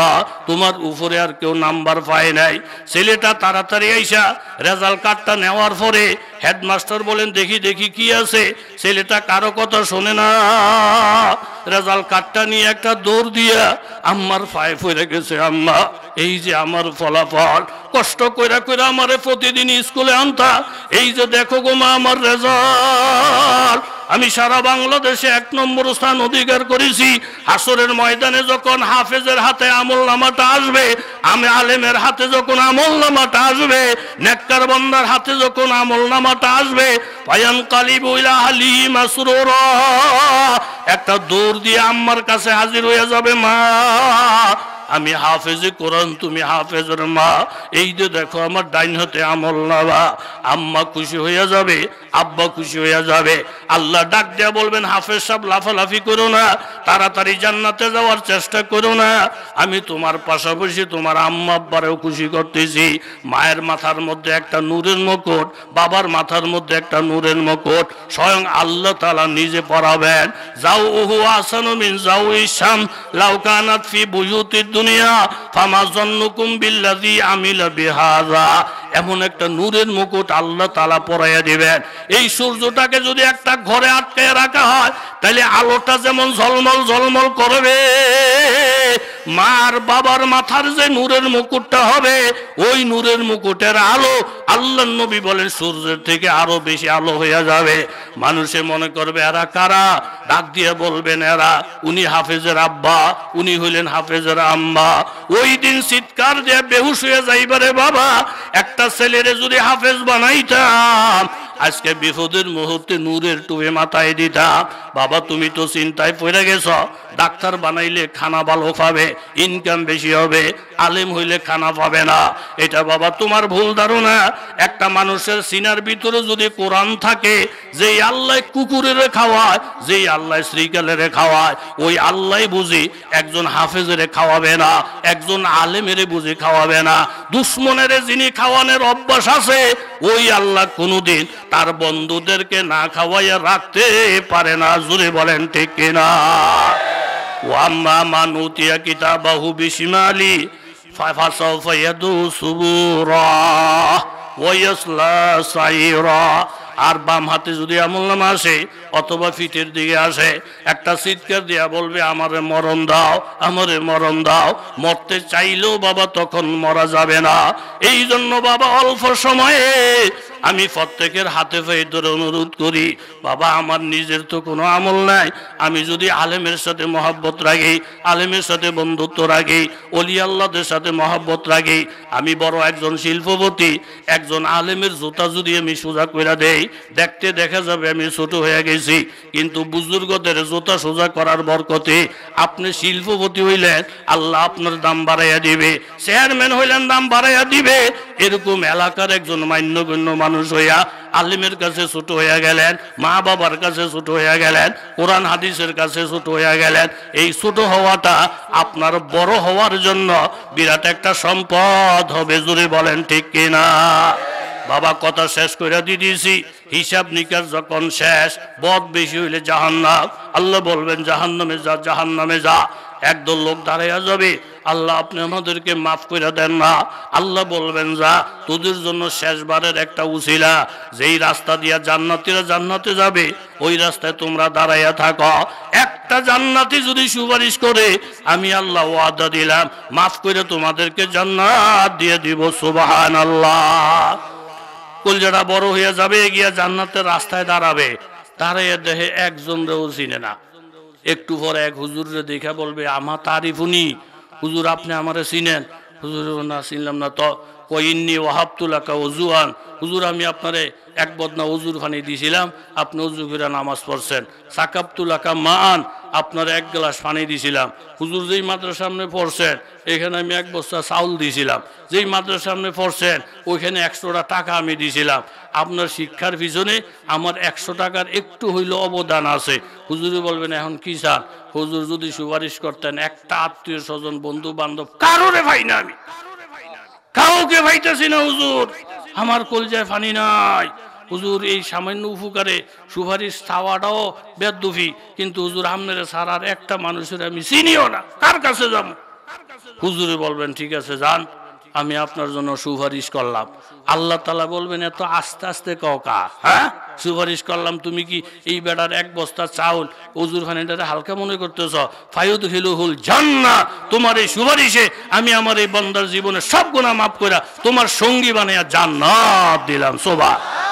A: তোমার উপরে আর কেউ নাম্বার পায় নাই ছেলেটা তাড়াতাড়ি আইসা রেজাল্ট কার্ডটা নেওয়ার পরে হেডমাস্টার বলেন দেখি দেখি কি আছে ছেলেটা কারো কথা শোনে না রেজাল্ট কার্ডটা নিয়ে একটা দৌড় দিয়া আম্মার ফায়ে ফিরে গেছে আম্মা এই যে আমার ফলাফল কষ্ট কইরা কইরা আমারে প্রতিদিনই স্কুলে আনতা এই যে দেখো গো মা আমার রেজাল আমি সারা বাংলাদেশে এক নম্বর স্থান অধিকার করেছি আসরের ময়দানে যখন হাফেজের হাতে আমল নামাটা আসবে আমি আলেমের হাতে যখন আমল নামাটা আসবে নেককার বন্দার হাতে যখন আমল নামাটা আসবে পায়ান কালী বইলা আলি মাসুর একটা দৌড় দিয়ে আম্মার কাছে হাজির হয়ে যাবে মা আমি হাফেজ কোরআন তুমি হাফেজর মা এই যে দেখো আমার ডাইন হতে আমল নাবা আম্মা খুশি হইয়া যাবে আব্বা খুশি হইয়া যাবে আল্লাহ ডাক দিয়া বলবেন হাফেজ সাহেব লাফালাফি করো না তাড়াতাড়ি জান্নাতে যাওয়ার চেষ্টা করো না আমি তোমার পাশাপাশি তোমার আম্মা আব্বারেও খুশি করতেছি মায়ের মাথার মধ্যে একটা নূরের মকট বাবার মাথার মধ্যে একটা নূরের মকট স্বয়ং আল্লাহ তালা নিজে পড়াবেন যাও উহু আসান যাও ইসাম লাউকানাত ফি বুয়ুতির দুনিয়া ফামা জন্নুকুম বিল্লাযী আমিলা বিহাযা এমন একটা নূরের মুকুট আল্লাহ তালা পরাইয়া দিবেন এই সূর্যটাকে যদি একটা ঘরে আটকে রাখা হয় তাহলে আলোটা যেমন ঝলমল ঝলমল করবে মার বাবার মাথার যে নূরের মুকুটটা হবে ওই নূরের মুকুটের আলো আল্লাহ নবী বলেন সূর্যের থেকে আরো বেশি আলো হইয়া যাবে মানুষে মনে করবে এরা কারা ডাক দিয়ে বলবেন এরা উনি হাফেজের আব্বা উনি হইলেন হাফেজের আম্বা ওই দিন চিৎকার দিয়ে বেহুশ হয়ে যাইবারে বাবা একটা একটা ছেলেরে যদি হাফেজ বানাইতাম আজকে বিপদের মুহূর্তে নূরের টুবে মাথায় দিতাম বাবা তুমি তো চিন্তায় পড়ে গেছ ডাক্তার বানাইলে খানা ভালো পাবে ইনকাম বেশি হবে আলিম হইলে খানা পাবে না এটা বাবা তোমার ভুল ধারণা একটা মানুষের সিনার ভিতরে যদি কোরআন থাকে যেই আল্লাহ কুকুরের খাওয়ায় যেই আল্লাহ শ্রীকালের খাওয়ায় ওই আল্লাহ বুঝি একজন হাফেজের খাওয়াবে না একজন আলেমের বুঝি খাওয়াবে না দুশ্মনের যিনি খাওয়ানোর অভ্যাস আছে ওই আল্লাহ কোনোদিন তার বন্ধুদেরকে না খাওয়াইয়া রাখতে পারে না জুড়ে বলেন ঠিক কিনা واما من اوتي كتابه بشماله فسوف يدعو سبورا ويصلى سعيرا আর বাম হাতে যদি আমল নাম আসে অথবা ফিটের দিকে আসে একটা চিৎকার দিয়া বলবে আমারে মরণ দাও আমারে মরণ দাও মরতে চাইলেও বাবা তখন মরা যাবে না এই জন্য বাবা অল্প সময়ে আমি প্রত্যেকের হাতে পেয়ে ধরে অনুরোধ করি বাবা আমার নিজের তো কোনো আমল নাই আমি যদি আলেমের সাথে মহাব্বত রাখি আলেমের সাথে বন্ধুত্ব রাখি অলি আল্লাহদের সাথে মহাব্বত রাখি আমি বড় একজন শিল্পপতি একজন আলেমের জুতা যদি আমি সোজা করে দেই দেখতে দেখা যাবে আমি ছোট হয়ে গেছি কিন্তু বুজুর্গদের জুতা সোজা করার বরকতে আপনি শিল্পপতি হইলেন আল্লাহ আপনার দাম বাড়াইয়া দিবে চেয়ারম্যান হইলেন দাম বাড়াইয়া দিবে এরকম এলাকার একজন মান্যগণ্য মানুষ মানুষ হইয়া আলিমের কাছে ছুট হইয়া গেলেন মা বাবার কাছে ছুট হইয়া গেলেন কোরআন হাদিসের কাছে ছোট হইয়া গেলেন এই ছুট হওয়াটা আপনার বড় হওয়ার জন্য বিরাট একটা সম্পদ হবে জুড়ে বলেন ঠিক কিনা বাবা কথা শেষ করে দিয়ে দিয়েছি হিসাব নিকাশ যখন শেষ বদ বেশি হইলে জাহান্নাম আল্লাহ বলবেন জাহান্নামে যা জাহান্নামে যা একদল লোক দাঁড়াইয়া যাবে আল্লাহ আপনি আমাদেরকে মাফ করে দেন না আল্লাহ বলবেন যা তোদের জন্য শেষবারের একটা উচিলা যেই রাস্তা দিয়া জান্নাতিরা জান্নাতে যাবে ওই রাস্তায় তোমরা দাঁড়াইয়া থাকো একটা জান্নাতি যদি সুপারিশ করে আমি আল্লাহ ওয়াদা দিলাম মাফ করে তোমাদেরকে জান্নাত দিয়ে দিব সুবাহান আল্লাহ যারা বড় হয়ে যাবে গিয়া জান্নাতের রাস্তায় দাঁড়াবে তারা এ দেহে রেও চিনে না একটু পরে এক হুজুর দেখা বলবে আমার তারিফ উনি হুজুর আপনি আমারে চিনেন হুজুর না চিনলাম না তো কইন্নি ওয়াহাবতুলাকা ওজুহান হুজুর আমি আপনারে এক বদনা উজুর খানি দিছিলাম আপনি উজু করে নামাজ পড়ছেন সাকাবতুলাকা মান আপনার এক গ্লাস পানি দিছিলাম হুজুর যেই মাদ্রাসার সামনে পড়ছেন এখানে আমি এক বস্তা চাউল দিছিলাম যেই মাদ্রাসার সামনে পড়ছেন ওইখানে একশোটা টাকা আমি দিছিলাম আপনার শিক্ষার পিছনে আমার একশো টাকার একটু হইল অবদান আছে হুজুরে বলবেন এখন কি চান হুজুর যদি সুপারিশ করতেন একটা আত্মীয় স্বজন বন্ধু বান্ধব কারোরে ভাই না আমি কাউকে ভাইতেছি না হুজুর আমার কলজায় ফানি নাই হুজুর এই সামান্য উপকারে সুপারিশ খাওয়াটাও বেদুফি কিন্তু হুজুর আমনের সারার একটা মানুষের আমি চিনিও না কার কাছে যাব হুজুরে বলবেন ঠিক আছে যান আমি আপনার জন্য সুপারিশ করলাম আল্লাহ তালা বলবেন এত আস্তে আস্তে কা হ্যাঁ সুপারিশ করলাম তুমি কি এই বেটার এক বস্তা চাউল খান এটা হালকা মনে করতেছ ফায়ুদ হিলুহুল জান্না তোমার এই সুপারিশে আমি আমার এই বন্দার জীবনে সব গুণা মাফ করে তোমার সঙ্গী বানাইয়া জান্নাত দিলাম সোভা